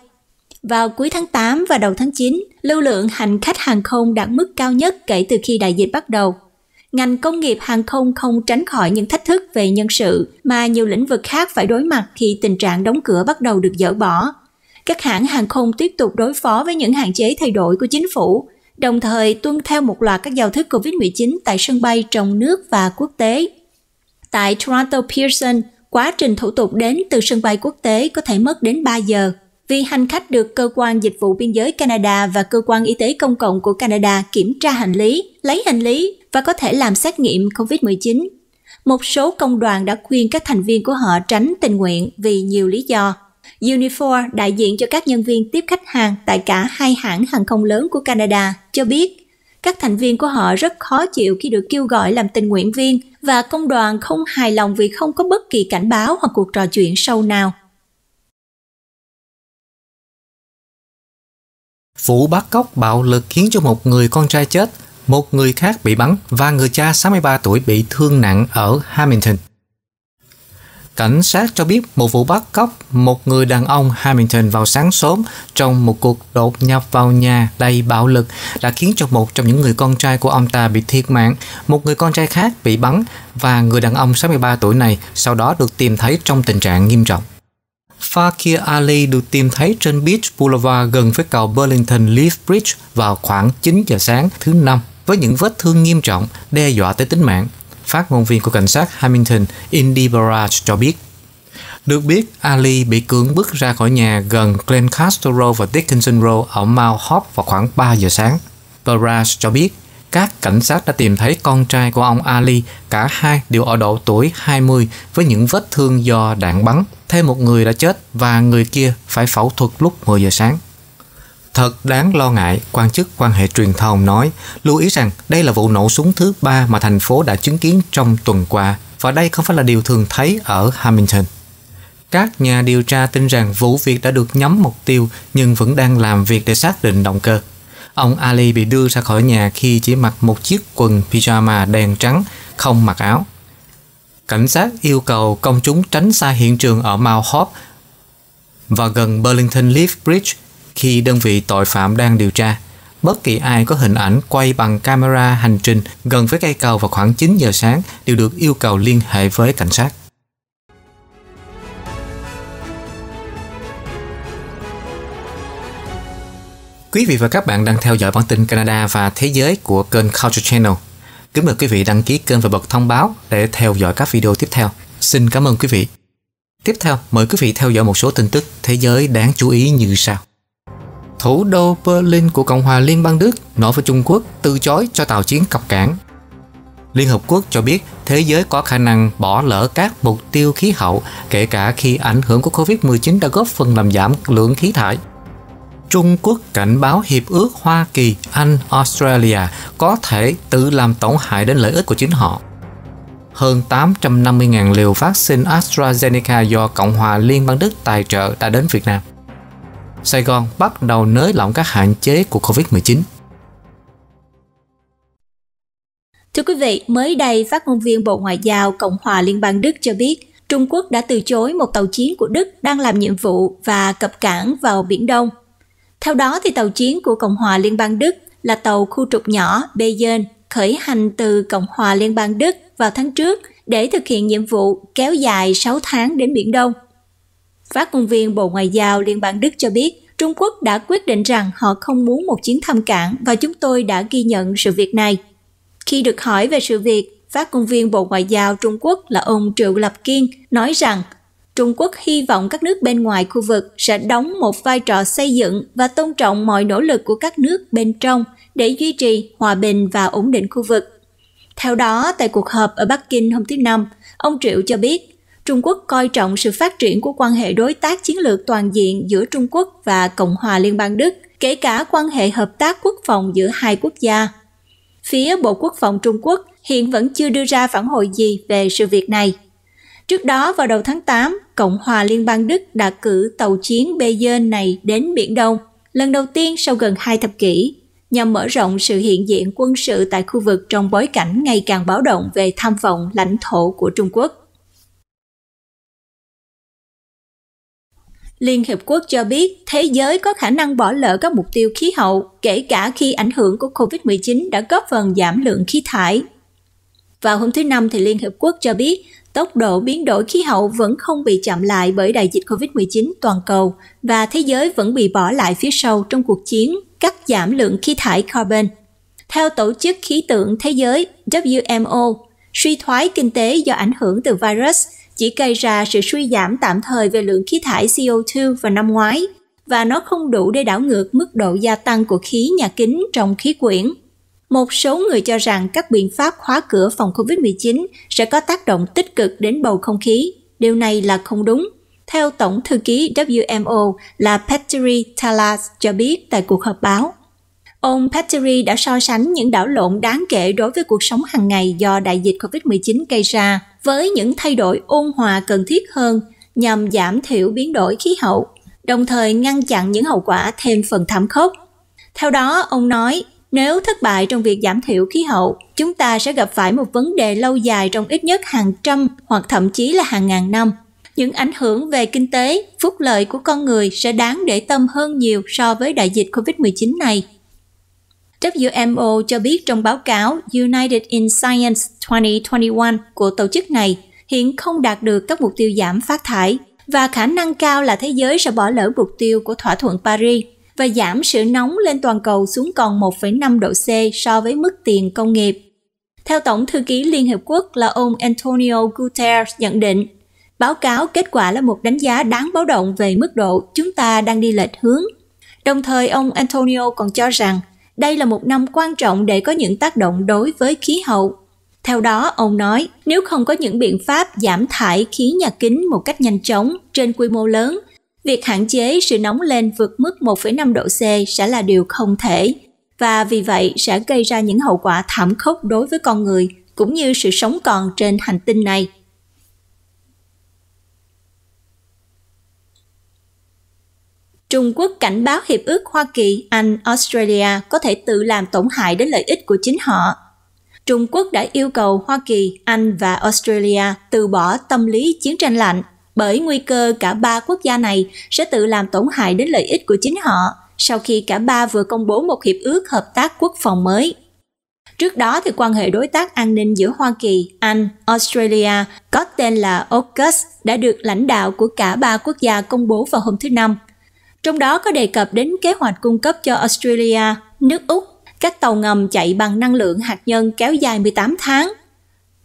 Speaker 1: Vào cuối tháng 8 và đầu tháng 9, lưu lượng hành khách hàng không đạt mức cao nhất kể từ khi đại dịch bắt đầu ngành công nghiệp hàng không không tránh khỏi những thách thức về nhân sự mà nhiều lĩnh vực khác phải đối mặt khi tình trạng đóng cửa bắt đầu được dỡ bỏ. Các hãng hàng không tiếp tục đối phó với những hạn chế thay đổi của chính phủ, đồng thời tuân theo một loạt các giao thức COVID-19 tại sân bay trong nước và quốc tế. Tại Toronto Pearson, quá trình thủ tục đến từ sân bay quốc tế có thể mất đến 3 giờ vì hành khách được cơ quan dịch vụ biên giới Canada và cơ quan y tế công cộng của Canada kiểm tra hành lý, lấy hành lý và có thể làm xét nghiệm COVID-19. Một số công đoàn đã khuyên các thành viên của họ tránh tình nguyện vì nhiều lý do. Unifor, đại diện cho các nhân viên tiếp khách hàng tại cả hai hãng hàng không lớn của Canada, cho biết các thành viên của họ rất khó chịu khi được kêu
Speaker 3: gọi làm tình nguyện viên và công đoàn không hài lòng vì không có bất kỳ cảnh báo hoặc cuộc trò chuyện sâu nào. Vụ bắt cóc bạo lực khiến cho một người con trai chết một người khác bị bắn và người cha
Speaker 2: 63 tuổi bị thương nặng ở Hamilton. Cảnh sát cho biết một vụ bắt cóc một người đàn ông Hamilton vào sáng sớm trong một cuộc đột nhập vào nhà đầy bạo lực đã khiến cho một trong những người con trai của ông ta bị thiệt mạng, một người con trai khác bị bắn và người đàn ông 63 tuổi này sau đó được tìm thấy trong tình trạng nghiêm trọng. Fakir Ali được tìm thấy trên Beach Boulevard gần với cầu Burlington Leaf Bridge vào khoảng 9 giờ sáng thứ năm với những vết thương nghiêm trọng đe dọa tới tính mạng, phát ngôn viên của cảnh sát Hamilton Indy Barrage cho biết. Được biết, Ali bị cưỡng bức ra khỏi nhà gần Glencaster Road và Dickinson Road ở Mount Hope vào khoảng 3 giờ sáng. Barrage cho biết, các cảnh sát đã tìm thấy con trai của ông Ali, cả hai đều ở độ tuổi 20 với những vết thương do đạn bắn. Thêm một người đã chết và người kia phải phẫu thuật lúc 10 giờ sáng. Thật đáng lo ngại, quan chức quan hệ truyền thông nói, lưu ý rằng đây là vụ nổ súng thứ ba mà thành phố đã chứng kiến trong tuần qua, và đây không phải là điều thường thấy ở Hamilton. Các nhà điều tra tin rằng vụ việc đã được nhắm mục tiêu nhưng vẫn đang làm việc để xác định động cơ. Ông Ali bị đưa ra khỏi nhà khi chỉ mặc một chiếc quần pyjama đen trắng, không mặc áo. Cảnh sát yêu cầu công chúng tránh xa hiện trường ở Mount Hope và gần Burlington Leaf Bridge khi đơn vị tội phạm đang điều tra. Bất kỳ ai có hình ảnh quay bằng camera hành trình gần với cây cầu vào khoảng 9 giờ sáng đều được yêu cầu liên hệ với cảnh sát. Quý vị và các bạn đang theo dõi bản tin Canada và thế giới của kênh Culture Channel. Kính mời quý vị đăng ký kênh và bật thông báo để theo dõi các video tiếp theo. Xin cảm ơn quý vị. Tiếp theo, mời quý vị theo dõi một số tin tức thế giới đáng chú ý như sau thủ đô Berlin của Cộng hòa Liên bang Đức nói với Trung Quốc từ chối cho tàu chiến cập cảng. Liên Hợp Quốc cho biết thế giới có khả năng bỏ lỡ các mục tiêu khí hậu kể cả khi ảnh hưởng của Covid-19 đã góp phần làm giảm lượng khí thải. Trung Quốc cảnh báo Hiệp ước Hoa Kỳ, Anh, Australia có thể tự làm tổn hại đến lợi ích của chính họ. Hơn 850.000 liều vaccine AstraZeneca do Cộng hòa Liên bang Đức tài trợ đã đến Việt Nam. Sài Gòn bắt đầu nới lỏng các hạn chế của Covid-19.
Speaker 1: Thưa quý vị, mới đây, phát ngôn viên Bộ Ngoại giao Cộng hòa Liên bang Đức cho biết, Trung Quốc đã từ chối một tàu chiến của Đức đang làm nhiệm vụ và cập cảng vào Biển Đông. Theo đó, thì tàu chiến của Cộng hòa Liên bang Đức là tàu khu trục nhỏ Bayern khởi hành từ Cộng hòa Liên bang Đức vào tháng trước để thực hiện nhiệm vụ kéo dài 6 tháng đến Biển Đông. Phát ngôn viên Bộ Ngoại giao Liên bang Đức cho biết, Trung Quốc đã quyết định rằng họ không muốn một chuyến thăm cảng và chúng tôi đã ghi nhận sự việc này. Khi được hỏi về sự việc, phát ngôn viên Bộ Ngoại giao Trung Quốc là ông Triệu Lập Kiên nói rằng Trung Quốc hy vọng các nước bên ngoài khu vực sẽ đóng một vai trò xây dựng và tôn trọng mọi nỗ lực của các nước bên trong để duy trì hòa bình và ổn định khu vực. Theo đó, tại cuộc họp ở Bắc Kinh hôm thứ Năm, ông Triệu cho biết Trung Quốc coi trọng sự phát triển của quan hệ đối tác chiến lược toàn diện giữa Trung Quốc và Cộng hòa Liên bang Đức, kể cả quan hệ hợp tác quốc phòng giữa hai quốc gia. Phía Bộ Quốc phòng Trung Quốc hiện vẫn chưa đưa ra phản hồi gì về sự việc này. Trước đó vào đầu tháng 8, Cộng hòa Liên bang Đức đã cử tàu chiến Bayern này đến Biển Đông, lần đầu tiên sau gần hai thập kỷ, nhằm mở rộng sự hiện diện quân sự tại khu vực trong bối cảnh ngày càng báo động về tham vọng lãnh thổ của Trung Quốc. Liên
Speaker 3: Hiệp Quốc cho biết thế giới có khả năng bỏ lỡ các mục tiêu khí
Speaker 1: hậu, kể cả khi ảnh hưởng của COVID-19 đã góp phần giảm lượng khí thải. Vào hôm thứ Năm, thì Liên Hiệp Quốc cho biết tốc độ biến đổi khí hậu vẫn không bị chậm lại bởi đại dịch COVID-19 toàn cầu và thế giới vẫn bị bỏ lại phía sau trong cuộc chiến cắt giảm lượng khí thải carbon. Theo Tổ chức Khí tượng Thế giới WMO, suy thoái kinh tế do ảnh hưởng từ virus – chỉ gây ra sự suy giảm tạm thời về lượng khí thải CO2 vào năm ngoái và nó không đủ để đảo ngược mức độ gia tăng của khí nhà kính trong khí quyển. Một số người cho rằng các biện pháp khóa cửa phòng COVID-19 sẽ có tác động tích cực đến bầu không khí. Điều này là không đúng. Theo Tổng thư ký WMO là Petteri Talas cho biết tại cuộc họp báo. Ông Petteri đã so sánh những đảo lộn đáng kể đối với cuộc sống hàng ngày do đại dịch COVID-19 gây ra với những thay đổi ôn hòa cần thiết hơn nhằm giảm thiểu biến đổi khí hậu, đồng thời ngăn chặn những hậu quả thêm phần thảm khốc. Theo đó, ông nói, nếu thất bại trong việc giảm thiểu khí hậu, chúng ta sẽ gặp phải một vấn đề lâu dài trong ít nhất hàng trăm hoặc thậm chí là hàng ngàn năm. Những ảnh hưởng về kinh tế, phúc lợi của con người sẽ đáng để tâm hơn nhiều so với đại dịch COVID-19 này. WMO cho biết trong báo cáo United in Science 2021 của tổ chức này hiện không đạt được các mục tiêu giảm phát thải và khả năng cao là thế giới sẽ bỏ lỡ mục tiêu của thỏa thuận Paris và giảm sự nóng lên toàn cầu xuống còn 1,5 độ C so với mức tiền công nghiệp. Theo Tổng thư ký Liên Hiệp Quốc là ông Antonio Guterres nhận định, báo cáo kết quả là một đánh giá đáng báo động về mức độ chúng ta đang đi lệch hướng. Đồng thời, ông Antonio còn cho rằng đây là một năm quan trọng để có những tác động đối với khí hậu. Theo đó, ông nói, nếu không có những biện pháp giảm thải khí nhà kính một cách nhanh chóng trên quy mô lớn, việc hạn chế sự nóng lên vượt mức 1,5 độ C sẽ là điều không thể và vì vậy sẽ gây ra những hậu quả thảm khốc đối với con người cũng như sự sống còn trên hành tinh này. Trung Quốc cảnh báo Hiệp ước Hoa Kỳ, Anh, Australia có thể tự làm tổn hại đến lợi ích của chính họ. Trung Quốc đã yêu cầu Hoa Kỳ, Anh và Australia từ bỏ tâm lý chiến tranh lạnh bởi nguy cơ cả ba quốc gia này sẽ tự làm tổn hại đến lợi ích của chính họ sau khi cả ba vừa công bố một hiệp ước hợp tác quốc phòng mới. Trước đó thì quan hệ đối tác an ninh giữa Hoa Kỳ, Anh, Australia có tên là AUKUS đã được lãnh đạo của cả ba quốc gia công bố vào hôm thứ Năm – trong đó có đề cập đến kế hoạch cung cấp cho Australia, nước Úc, các tàu ngầm chạy bằng năng lượng hạt nhân kéo dài 18 tháng.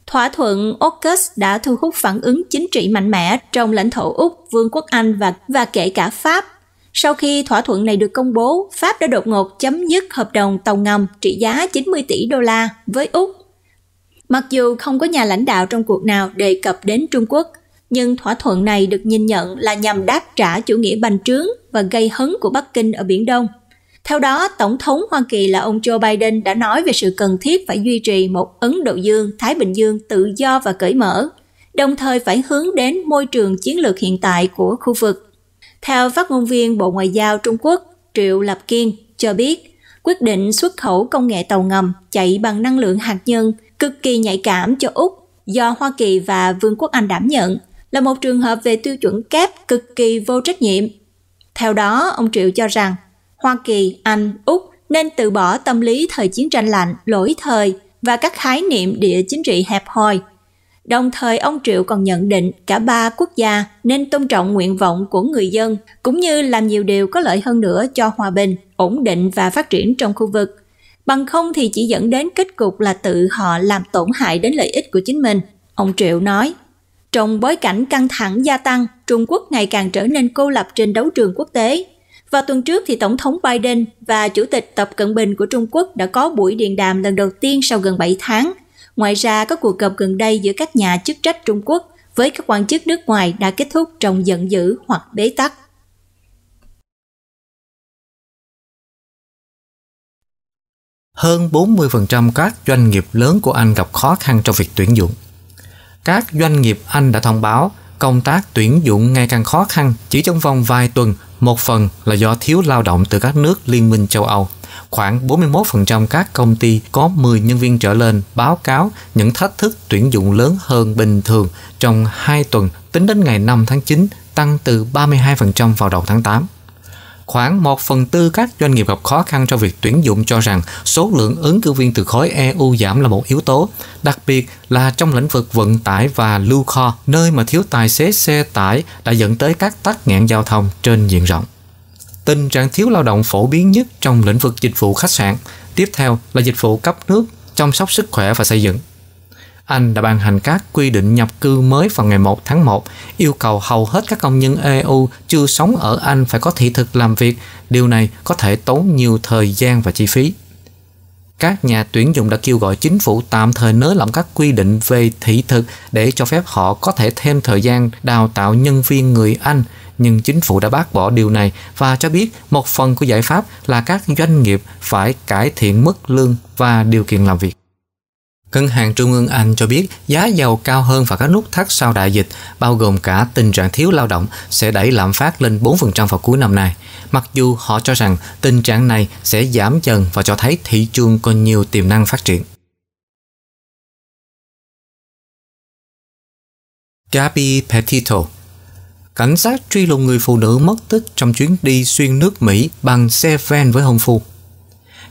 Speaker 1: Thỏa thuận AUKUS đã thu hút phản ứng chính trị mạnh mẽ trong lãnh thổ Úc, Vương quốc Anh và, và kể cả Pháp. Sau khi thỏa thuận này được công bố, Pháp đã đột ngột chấm dứt hợp đồng tàu ngầm trị giá 90 tỷ đô la với Úc. Mặc dù không có nhà lãnh đạo trong cuộc nào đề cập đến Trung Quốc, nhưng thỏa thuận này được nhìn nhận là nhằm đáp trả chủ nghĩa bành trướng và gây hấn của Bắc Kinh ở Biển Đông. Theo đó, Tổng thống Hoa Kỳ là ông Joe Biden đã nói về sự cần thiết phải duy trì một Ấn Độ Dương, Thái Bình Dương tự do và cởi mở, đồng thời phải hướng đến môi trường chiến lược hiện tại của khu vực. Theo phát ngôn viên Bộ Ngoại giao Trung Quốc Triệu Lập Kiên cho biết, quyết định xuất khẩu công nghệ tàu ngầm chạy bằng năng lượng hạt nhân cực kỳ nhạy cảm cho Úc do Hoa Kỳ và Vương quốc Anh đảm nhận là một trường hợp về tiêu chuẩn kép cực kỳ vô trách nhiệm theo đó, ông Triệu cho rằng Hoa Kỳ, Anh, Úc nên từ bỏ tâm lý thời chiến tranh lạnh, lỗi thời và các khái niệm địa chính trị hẹp hòi. Đồng thời ông Triệu còn nhận định cả ba quốc gia nên tôn trọng nguyện vọng của người dân cũng như làm nhiều điều có lợi hơn nữa cho hòa bình, ổn định và phát triển trong khu vực. Bằng không thì chỉ dẫn đến kết cục là tự họ làm tổn hại đến lợi ích của chính mình, ông Triệu nói. Trong bối cảnh căng thẳng gia tăng, Trung Quốc ngày càng trở nên cô lập trên đấu trường quốc tế. Vào tuần trước thì Tổng thống Biden và Chủ tịch Tập Cận Bình của Trung Quốc đã có buổi điện đàm lần đầu tiên sau gần 7 tháng. Ngoài ra,
Speaker 3: các cuộc gặp gần đây giữa các nhà chức trách Trung Quốc với các quan chức nước ngoài đã kết thúc trong giận dữ hoặc bế tắc. Hơn 40% các doanh nghiệp lớn của Anh gặp khó khăn
Speaker 2: trong việc tuyển dụng các doanh nghiệp Anh đã thông báo công tác tuyển dụng ngày càng khó khăn chỉ trong vòng vài tuần, một phần là do thiếu lao động từ các nước Liên minh châu Âu. Khoảng 41% các công ty có 10 nhân viên trở lên báo cáo những thách thức tuyển dụng lớn hơn bình thường trong 2 tuần tính đến ngày 5 tháng 9, tăng từ 32% vào đầu tháng 8. Khoảng 1 phần tư các doanh nghiệp gặp khó khăn trong việc tuyển dụng cho rằng số lượng ứng cử viên từ khối EU giảm là một yếu tố, đặc biệt là trong lĩnh vực vận tải và lưu kho, nơi mà thiếu tài xế xe tải đã dẫn tới các tắc nghẽn giao thông trên diện rộng. Tình trạng thiếu lao động phổ biến nhất trong lĩnh vực dịch vụ khách sạn, tiếp theo là dịch vụ cấp nước, chăm sóc sức khỏe và xây dựng. Anh đã ban hành các quy định nhập cư mới vào ngày 1 tháng 1, yêu cầu hầu hết các công nhân EU chưa sống ở Anh phải có thị thực làm việc. Điều này có thể tốn nhiều thời gian và chi phí. Các nhà tuyển dụng đã kêu gọi chính phủ tạm thời nới lỏng các quy định về thị thực để cho phép họ có thể thêm thời gian đào tạo nhân viên người Anh, nhưng chính phủ đã bác bỏ điều này và cho biết một phần của giải pháp là các doanh nghiệp phải cải thiện mức lương và điều kiện làm việc. Ngân hàng Trung ương Anh cho biết giá dầu cao hơn và các nút thắt sau đại dịch, bao gồm cả tình trạng thiếu lao động, sẽ đẩy lạm phát lên 4% vào cuối năm nay. Mặc dù họ cho rằng tình trạng này sẽ
Speaker 3: giảm dần và cho thấy thị trường còn nhiều tiềm năng phát triển. Gabby Petito Cảnh
Speaker 2: sát truy lùng người phụ nữ mất tích trong chuyến đi xuyên nước Mỹ bằng xe van với hôn phu.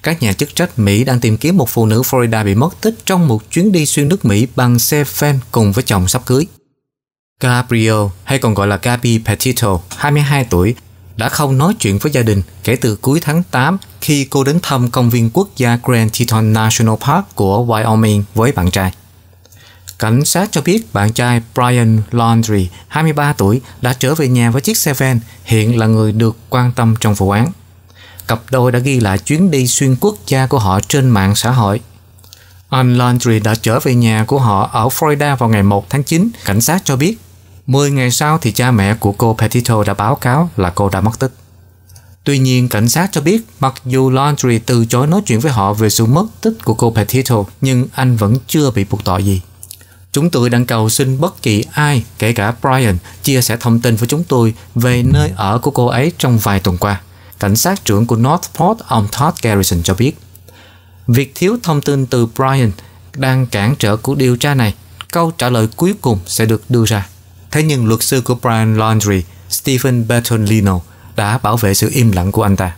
Speaker 2: Các nhà chức trách Mỹ đang tìm kiếm một phụ nữ Florida bị mất tích trong một chuyến đi xuyên nước Mỹ bằng xe van cùng với chồng sắp cưới. Gabriel, hay còn gọi là Gabi Petito, 22 tuổi, đã không nói chuyện với gia đình kể từ cuối tháng 8 khi cô đến thăm công viên quốc gia Grand Teton National Park của Wyoming với bạn trai. Cảnh sát cho biết bạn trai Brian Laundry, 23 tuổi, đã trở về nhà với chiếc xe van, hiện là người được quan tâm trong vụ án cặp đôi đã ghi lại chuyến đi xuyên quốc gia của họ trên mạng xã hội. Anh Landry đã trở về nhà của họ ở Florida vào ngày 1 tháng 9, cảnh sát cho biết. 10 ngày sau thì cha mẹ của cô Petito đã báo cáo là cô đã mất tích. Tuy nhiên, cảnh sát cho biết mặc dù Landry từ chối nói chuyện với họ về sự mất tích của cô Petito, nhưng anh vẫn chưa bị buộc tội gì. Chúng tôi đang cầu xin bất kỳ ai, kể cả Brian, chia sẻ thông tin với chúng tôi về nơi ở của cô ấy trong vài tuần qua cảnh sát trưởng của Northport, ông Todd Garrison cho biết. Việc thiếu thông tin từ Brian đang cản trở cuộc điều tra này, câu trả lời cuối cùng sẽ được đưa ra. Thế nhưng luật sư của Brian Laundrie, Stephen Bertolino, đã bảo vệ sự im lặng của anh ta.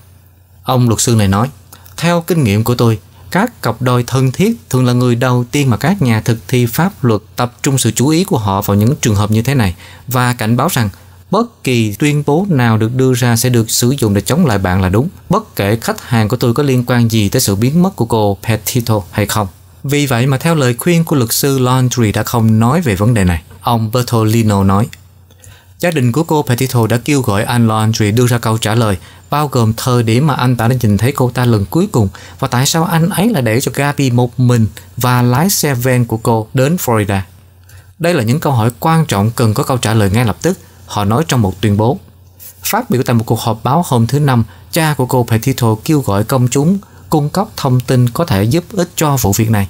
Speaker 2: Ông luật sư này nói, theo kinh nghiệm của tôi, các cặp đôi thân thiết thường là người đầu tiên mà các nhà thực thi pháp luật tập trung sự chú ý của họ vào những trường hợp như thế này và cảnh báo rằng bất kỳ tuyên bố nào được đưa ra sẽ được sử dụng để chống lại bạn là đúng, bất kể khách hàng của tôi có liên quan gì tới sự biến mất của cô Petito hay không. Vì vậy mà theo lời khuyên của luật sư Laundry đã không nói về vấn đề này, ông Bertolino nói. Gia đình của cô Petito đã kêu gọi anh Laundry đưa ra câu trả lời, bao gồm thời điểm mà anh ta đã nhìn thấy cô ta lần cuối cùng và tại sao anh ấy lại để cho Gabi một mình và lái xe van của cô đến Florida. Đây là những câu hỏi quan trọng cần có câu trả lời ngay lập tức họ nói trong một tuyên bố. Phát biểu tại một cuộc họp báo hôm thứ Năm, cha của cô Petito kêu gọi công chúng cung cấp thông tin có thể giúp ích cho vụ việc này.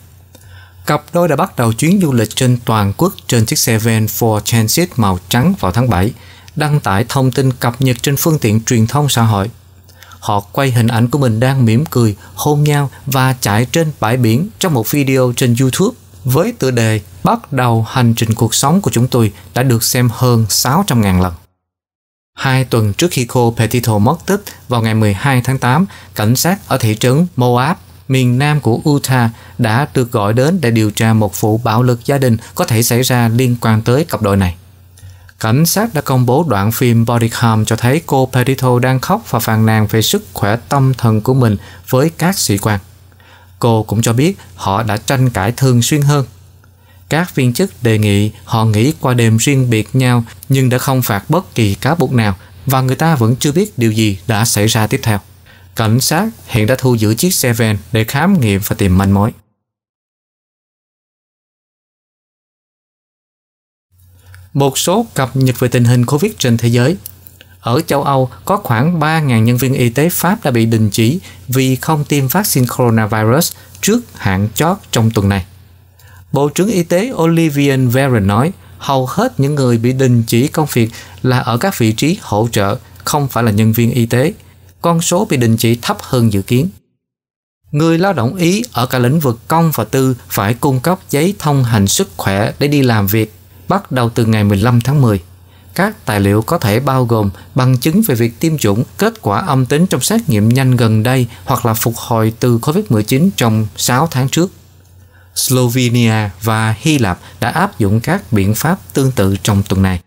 Speaker 2: Cặp đôi đã bắt đầu chuyến du lịch trên toàn quốc trên chiếc xe van Ford Transit màu trắng vào tháng 7, đăng tải thông tin cập nhật trên phương tiện truyền thông xã hội. Họ quay hình ảnh của mình đang mỉm cười, hôn nhau và chạy trên bãi biển trong một video trên YouTube với tựa đề Bắt đầu hành trình cuộc sống của chúng tôi đã được xem hơn 600.000 lần. Hai tuần trước khi cô Petito mất tích vào ngày 12 tháng 8, cảnh sát ở thị trấn Moab, miền nam của Utah đã được gọi đến để điều tra một vụ bạo lực gia đình có thể xảy ra liên quan tới cặp đôi này. Cảnh sát đã công bố đoạn phim bodycam cho thấy cô Petito đang khóc và phàn nàn về sức khỏe tâm thần của mình với các sĩ quan. Cô cũng cho biết họ đã tranh cãi thường xuyên hơn. Các viên chức đề nghị họ nghỉ qua đêm riêng biệt nhau nhưng đã không phạt bất kỳ cáo buộc nào và người ta vẫn chưa biết điều gì đã xảy ra tiếp theo. Cảnh sát hiện đã thu
Speaker 3: giữ chiếc xe van để khám nghiệm và tìm manh mối. Một số cập nhật về tình hình Covid trên thế giới
Speaker 2: ở châu Âu, có khoảng 3.000 nhân viên y tế Pháp đã bị đình chỉ vì không tiêm vaccine coronavirus trước hạn chót trong tuần này. Bộ trưởng Y tế Olivier Véran nói, hầu hết những người bị đình chỉ công việc là ở các vị trí hỗ trợ, không phải là nhân viên y tế. Con số bị đình chỉ thấp hơn dự kiến. Người lao động Ý ở cả lĩnh vực công và tư phải cung cấp giấy thông hành sức khỏe để đi làm việc bắt đầu từ ngày 15 tháng 10. Các tài liệu có thể bao gồm bằng chứng về việc tiêm chủng, kết quả âm tính trong xét nghiệm nhanh gần đây hoặc là phục hồi từ COVID-19 trong 6 tháng trước. Slovenia và Hy Lạp đã áp dụng các biện pháp tương tự trong tuần này.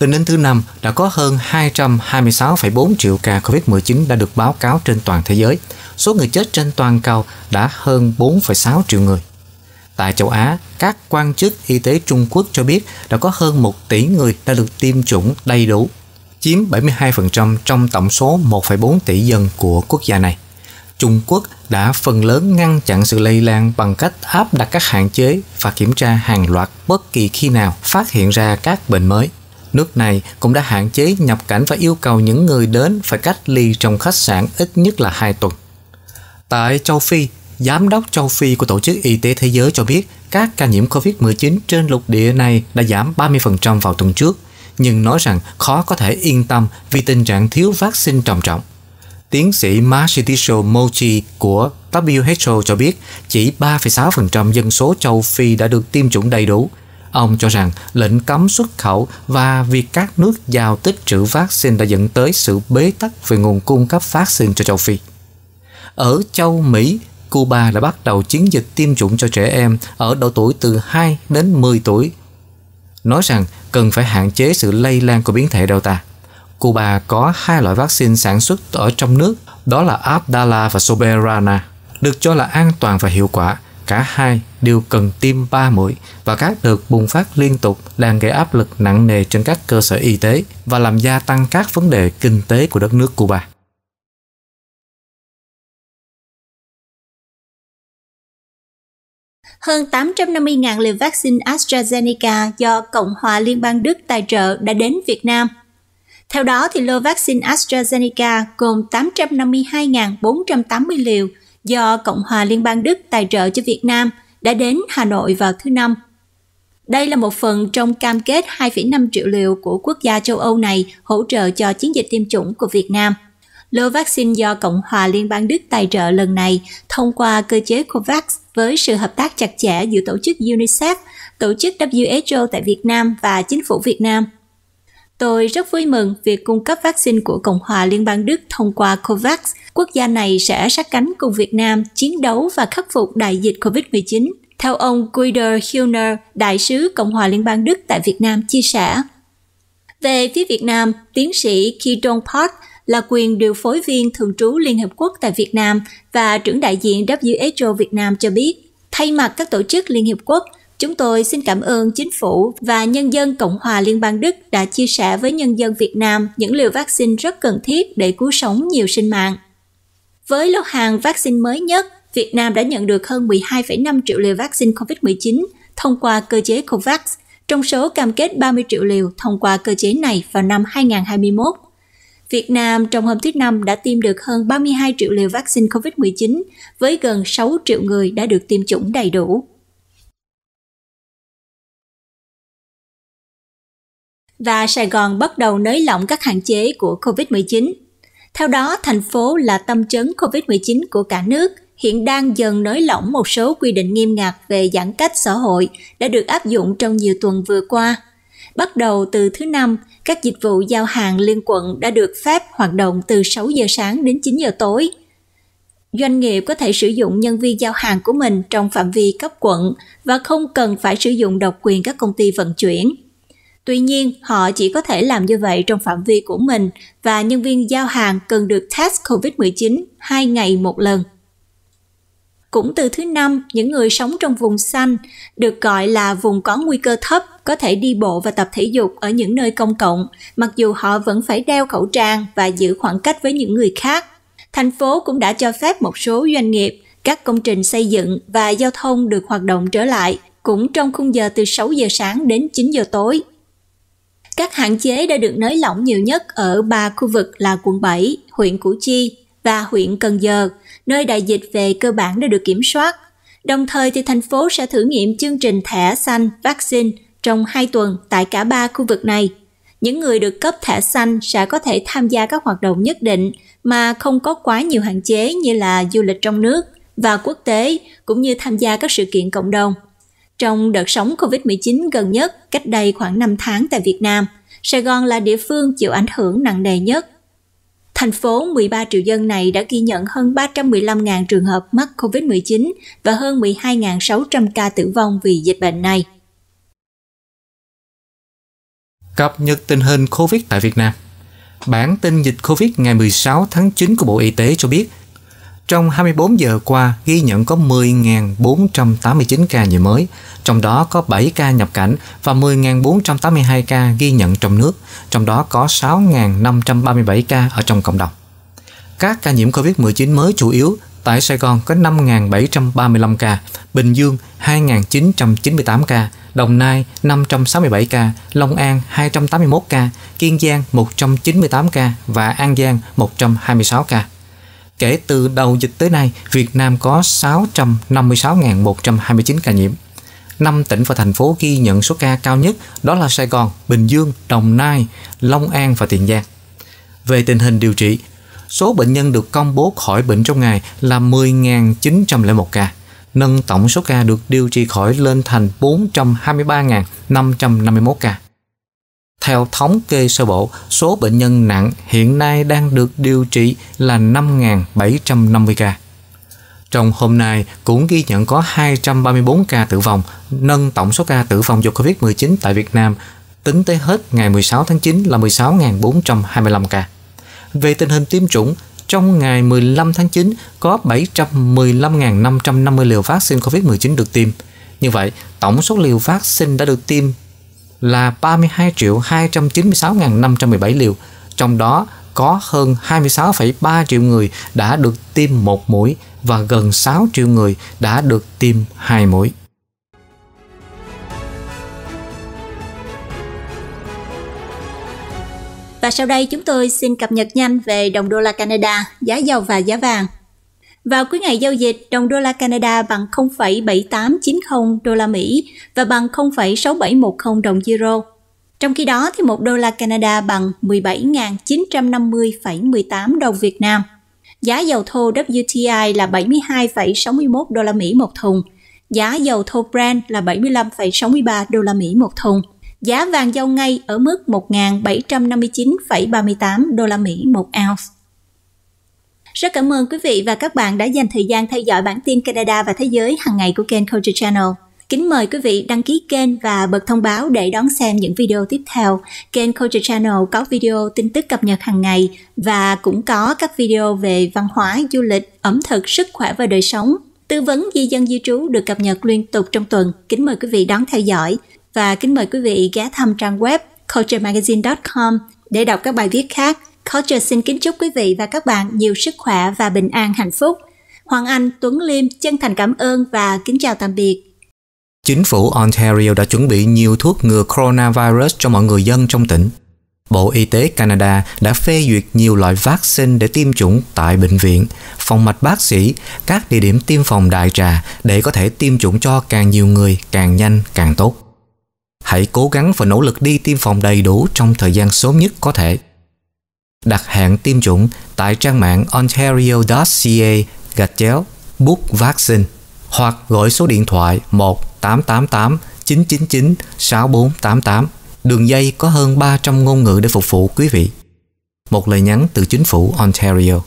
Speaker 2: Tính đến thứ năm, đã có hơn 226,4 triệu ca COVID-19 đã được báo cáo trên toàn thế giới. Số người chết trên toàn cầu đã hơn 4,6 triệu người. Tại châu Á, các quan chức y tế Trung Quốc cho biết đã có hơn 1 tỷ người đã được tiêm chủng đầy đủ, chiếm 72% trong tổng số 1,4 tỷ dân của quốc gia này. Trung Quốc đã phần lớn ngăn chặn sự lây lan bằng cách áp đặt các hạn chế và kiểm tra hàng loạt bất kỳ khi nào phát hiện ra các bệnh mới. Nước này cũng đã hạn chế nhập cảnh và yêu cầu những người đến phải cách ly trong khách sạn ít nhất là 2 tuần. Tại châu Phi, Giám đốc châu Phi của Tổ chức Y tế Thế giới cho biết các ca nhiễm COVID-19 trên lục địa này đã giảm 30% vào tuần trước, nhưng nói rằng khó có thể yên tâm vì tình trạng thiếu vaccine trầm trọng. Tiến sĩ Mashitisho Mochi của WHO cho biết chỉ 3,6% dân số châu Phi đã được tiêm chủng đầy đủ. Ông cho rằng lệnh cấm xuất khẩu và việc các nước giao tích trữ vaccine đã dẫn tới sự bế tắc về nguồn cung cấp vaccine cho châu Phi. Ở châu Mỹ, Cuba đã bắt đầu chiến dịch tiêm chủng cho trẻ em ở độ tuổi từ 2 đến 10 tuổi. Nói rằng cần phải hạn chế sự lây lan của biến thể Delta. Cuba có hai loại vaccine sản xuất ở trong nước, đó là Abdala và Soberana, được cho là an toàn và hiệu quả. Cả hai đều cần tiêm 3 mũi và các đợt bùng phát liên tục đang gây áp lực nặng nề trên các cơ sở y tế và làm
Speaker 3: gia tăng các vấn đề kinh tế của đất nước Cuba. Hơn 850.000 liều vaccine AstraZeneca do Cộng hòa Liên bang Đức tài trợ đã đến Việt Nam.
Speaker 1: Theo đó, thì lô vaccine AstraZeneca gồm 852.480 liều do Cộng hòa Liên bang Đức tài trợ cho Việt Nam đã đến Hà Nội vào thứ Năm. Đây là một phần trong cam kết 2,5 triệu liều của quốc gia châu Âu này hỗ trợ cho chiến dịch tiêm chủng của Việt Nam. Lô vaccine do Cộng hòa Liên bang Đức tài trợ lần này thông qua cơ chế COVAX với sự hợp tác chặt chẽ giữa tổ chức UNICEF, tổ chức WHO tại Việt Nam và chính phủ Việt Nam. Tôi rất vui mừng việc cung cấp vaccine của Cộng hòa Liên bang Đức thông qua COVAX. Quốc gia này sẽ sát cánh cùng Việt Nam chiến đấu và khắc phục đại dịch COVID-19. Theo ông Guido Hilner, đại sứ Cộng hòa Liên bang Đức tại Việt Nam chia sẻ. Về phía Việt Nam, tiến sĩ Ki Dong Park, là quyền điều phối viên thường trú Liên hợp Quốc tại Việt Nam và trưởng đại diện WHO Việt Nam cho biết, thay mặt các tổ chức Liên Hiệp Quốc, chúng tôi xin cảm ơn chính phủ và nhân dân Cộng hòa Liên bang Đức đã chia sẻ với nhân dân Việt Nam những liều vaccine rất cần thiết để cứu sống nhiều sinh mạng. Với lô hàng vaccine mới nhất, Việt Nam đã nhận được hơn 12,5 triệu liều vaccine COVID-19 thông qua cơ chế COVAX, trong số cam kết 30 triệu liều thông qua cơ chế này vào năm 2021. Việt Nam trong hôm thứ Năm đã tiêm được hơn 32 triệu liều vaccine
Speaker 3: COVID-19, với gần 6 triệu người đã được tiêm chủng đầy đủ. Và Sài Gòn bắt đầu nới lỏng các hạn chế của COVID-19. Theo đó, thành phố là tâm chấn COVID-19
Speaker 1: của cả nước, hiện đang dần nới lỏng một số quy định nghiêm ngặt về giãn cách xã hội đã được áp dụng trong nhiều tuần vừa qua – Bắt đầu từ thứ năm, các dịch vụ giao hàng liên quận đã được phép hoạt động từ 6 giờ sáng đến 9 giờ tối. Doanh nghiệp có thể sử dụng nhân viên giao hàng của mình trong phạm vi cấp quận và không cần phải sử dụng độc quyền các công ty vận chuyển. Tuy nhiên, họ chỉ có thể làm như vậy trong phạm vi của mình và nhân viên giao hàng cần được test COVID-19 2 ngày một lần. Cũng từ thứ năm, những người sống trong vùng xanh, được gọi là vùng có nguy cơ thấp, có thể đi bộ và tập thể dục ở những nơi công cộng, mặc dù họ vẫn phải đeo khẩu trang và giữ khoảng cách với những người khác. Thành phố cũng đã cho phép một số doanh nghiệp, các công trình xây dựng và giao thông được hoạt động trở lại, cũng trong khung giờ từ 6 giờ sáng đến 9 giờ tối. Các hạn chế đã được nới lỏng nhiều nhất ở ba khu vực là quận 7, huyện Củ Chi và huyện Cần Giờ – nơi đại dịch về cơ bản đã được kiểm soát. Đồng thời thì thành phố sẽ thử nghiệm chương trình thẻ xanh vaccine trong 2 tuần tại cả ba khu vực này. Những người được cấp thẻ xanh sẽ có thể tham gia các hoạt động nhất định mà không có quá nhiều hạn chế như là du lịch trong nước và quốc tế cũng như tham gia các sự kiện cộng đồng. Trong đợt sóng COVID-19 gần nhất, cách đây khoảng 5 tháng tại Việt Nam, Sài Gòn là địa phương chịu ảnh hưởng nặng nề nhất Thành phố 13 triệu dân này đã ghi nhận hơn 315.000 trường hợp mắc COVID-19 và hơn 12.600 ca tử vong vì dịch bệnh này.
Speaker 2: Cập nhật tình hình COVID tại Việt Nam Bản tin dịch COVID ngày 16 tháng 9 của Bộ Y tế cho biết – trong 24 giờ qua, ghi nhận có 10.489 ca nhiễm mới, trong đó có 7 ca nhập cảnh và 10.482 ca ghi nhận trong nước, trong đó có 6.537 ca ở trong cộng đồng. Các ca nhiễm COVID-19 mới chủ yếu tại Sài Gòn có 5.735 ca, Bình Dương 2.998 ca, Đồng Nai 567 ca, Long An 281 ca, Kiên Giang 198 ca và An Giang 126 ca. Kể từ đầu dịch tới nay, Việt Nam có 656.129 ca nhiễm. Năm tỉnh và thành phố ghi nhận số ca cao nhất đó là Sài Gòn, Bình Dương, Đồng Nai, Long An và Tiền Giang. Về tình hình điều trị, số bệnh nhân được công bố khỏi bệnh trong ngày là 10.901 ca, nâng tổng số ca được điều trị khỏi lên thành 423.551 ca. Theo thống kê sơ bộ, số bệnh nhân nặng hiện nay đang được điều trị là 5.750 ca. Trong hôm nay cũng ghi nhận có 234 ca tử vong, nâng tổng số ca tử vong do COVID-19 tại Việt Nam tính tới hết ngày 16 tháng 9 là 16.425 ca. Về tình hình tiêm chủng, trong ngày 15 tháng 9 có 715.550 liều vaccine COVID-19 được tiêm. Như vậy, tổng số liều vaccine đã được tiêm là 32 triệu 296.517 liều, trong đó có hơn 26,3 triệu người đã được tiêm một mũi và gần 6 triệu người đã được tiêm hai mũi.
Speaker 3: Và
Speaker 1: sau đây chúng tôi xin cập nhật nhanh về đồng đô la Canada, giá dầu và giá vàng. Vào cuối ngày giao dịch, đồng đô la Canada bằng 0,7890 đô la Mỹ và bằng 0,6710 đồng euro. Trong khi đó, thì một đô la Canada bằng 17.950,18 đồng Việt Nam. Giá dầu thô WTI là 72,61 đô la Mỹ một thùng. Giá dầu thô Brent là 75,63 đô la Mỹ một thùng. Giá vàng giao ngay ở mức 1.759,38 đô la Mỹ một ounce. Rất cảm ơn quý vị và các bạn đã dành thời gian theo dõi bản tin Canada và Thế giới hàng ngày của kênh Culture Channel. Kính mời quý vị đăng ký kênh và bật thông báo để đón xem những video tiếp theo. Kênh Culture Channel có video tin tức cập nhật hàng ngày và cũng có các video về văn hóa, du lịch, ẩm thực, sức khỏe và đời sống. Tư vấn di dân di trú được cập nhật liên tục trong tuần. Kính mời quý vị đón theo dõi và kính mời quý vị ghé thăm trang web culturemagazine.com để đọc các bài viết khác Culture xin kính chúc quý vị và các bạn nhiều sức khỏe và bình an hạnh phúc. Hoàng Anh, Tuấn Liêm chân thành cảm ơn và kính chào tạm biệt.
Speaker 2: Chính phủ Ontario đã chuẩn bị nhiều thuốc ngừa coronavirus cho mọi người dân trong tỉnh. Bộ Y tế Canada đã phê duyệt nhiều loại vaccine để tiêm chủng tại bệnh viện, phòng mạch bác sĩ, các địa điểm tiêm phòng đại trà để có thể tiêm chủng cho càng nhiều người, càng nhanh, càng tốt. Hãy cố gắng và nỗ lực đi tiêm phòng đầy đủ trong thời gian sớm nhất có thể đặt hẹn tiêm chủng tại trang mạng ontario.ca gạch chéo book vaccine hoặc gọi số điện thoại 1888 999 6488. Đường dây có hơn 300 ngôn ngữ để phục vụ quý vị. Một lời nhắn từ chính phủ Ontario.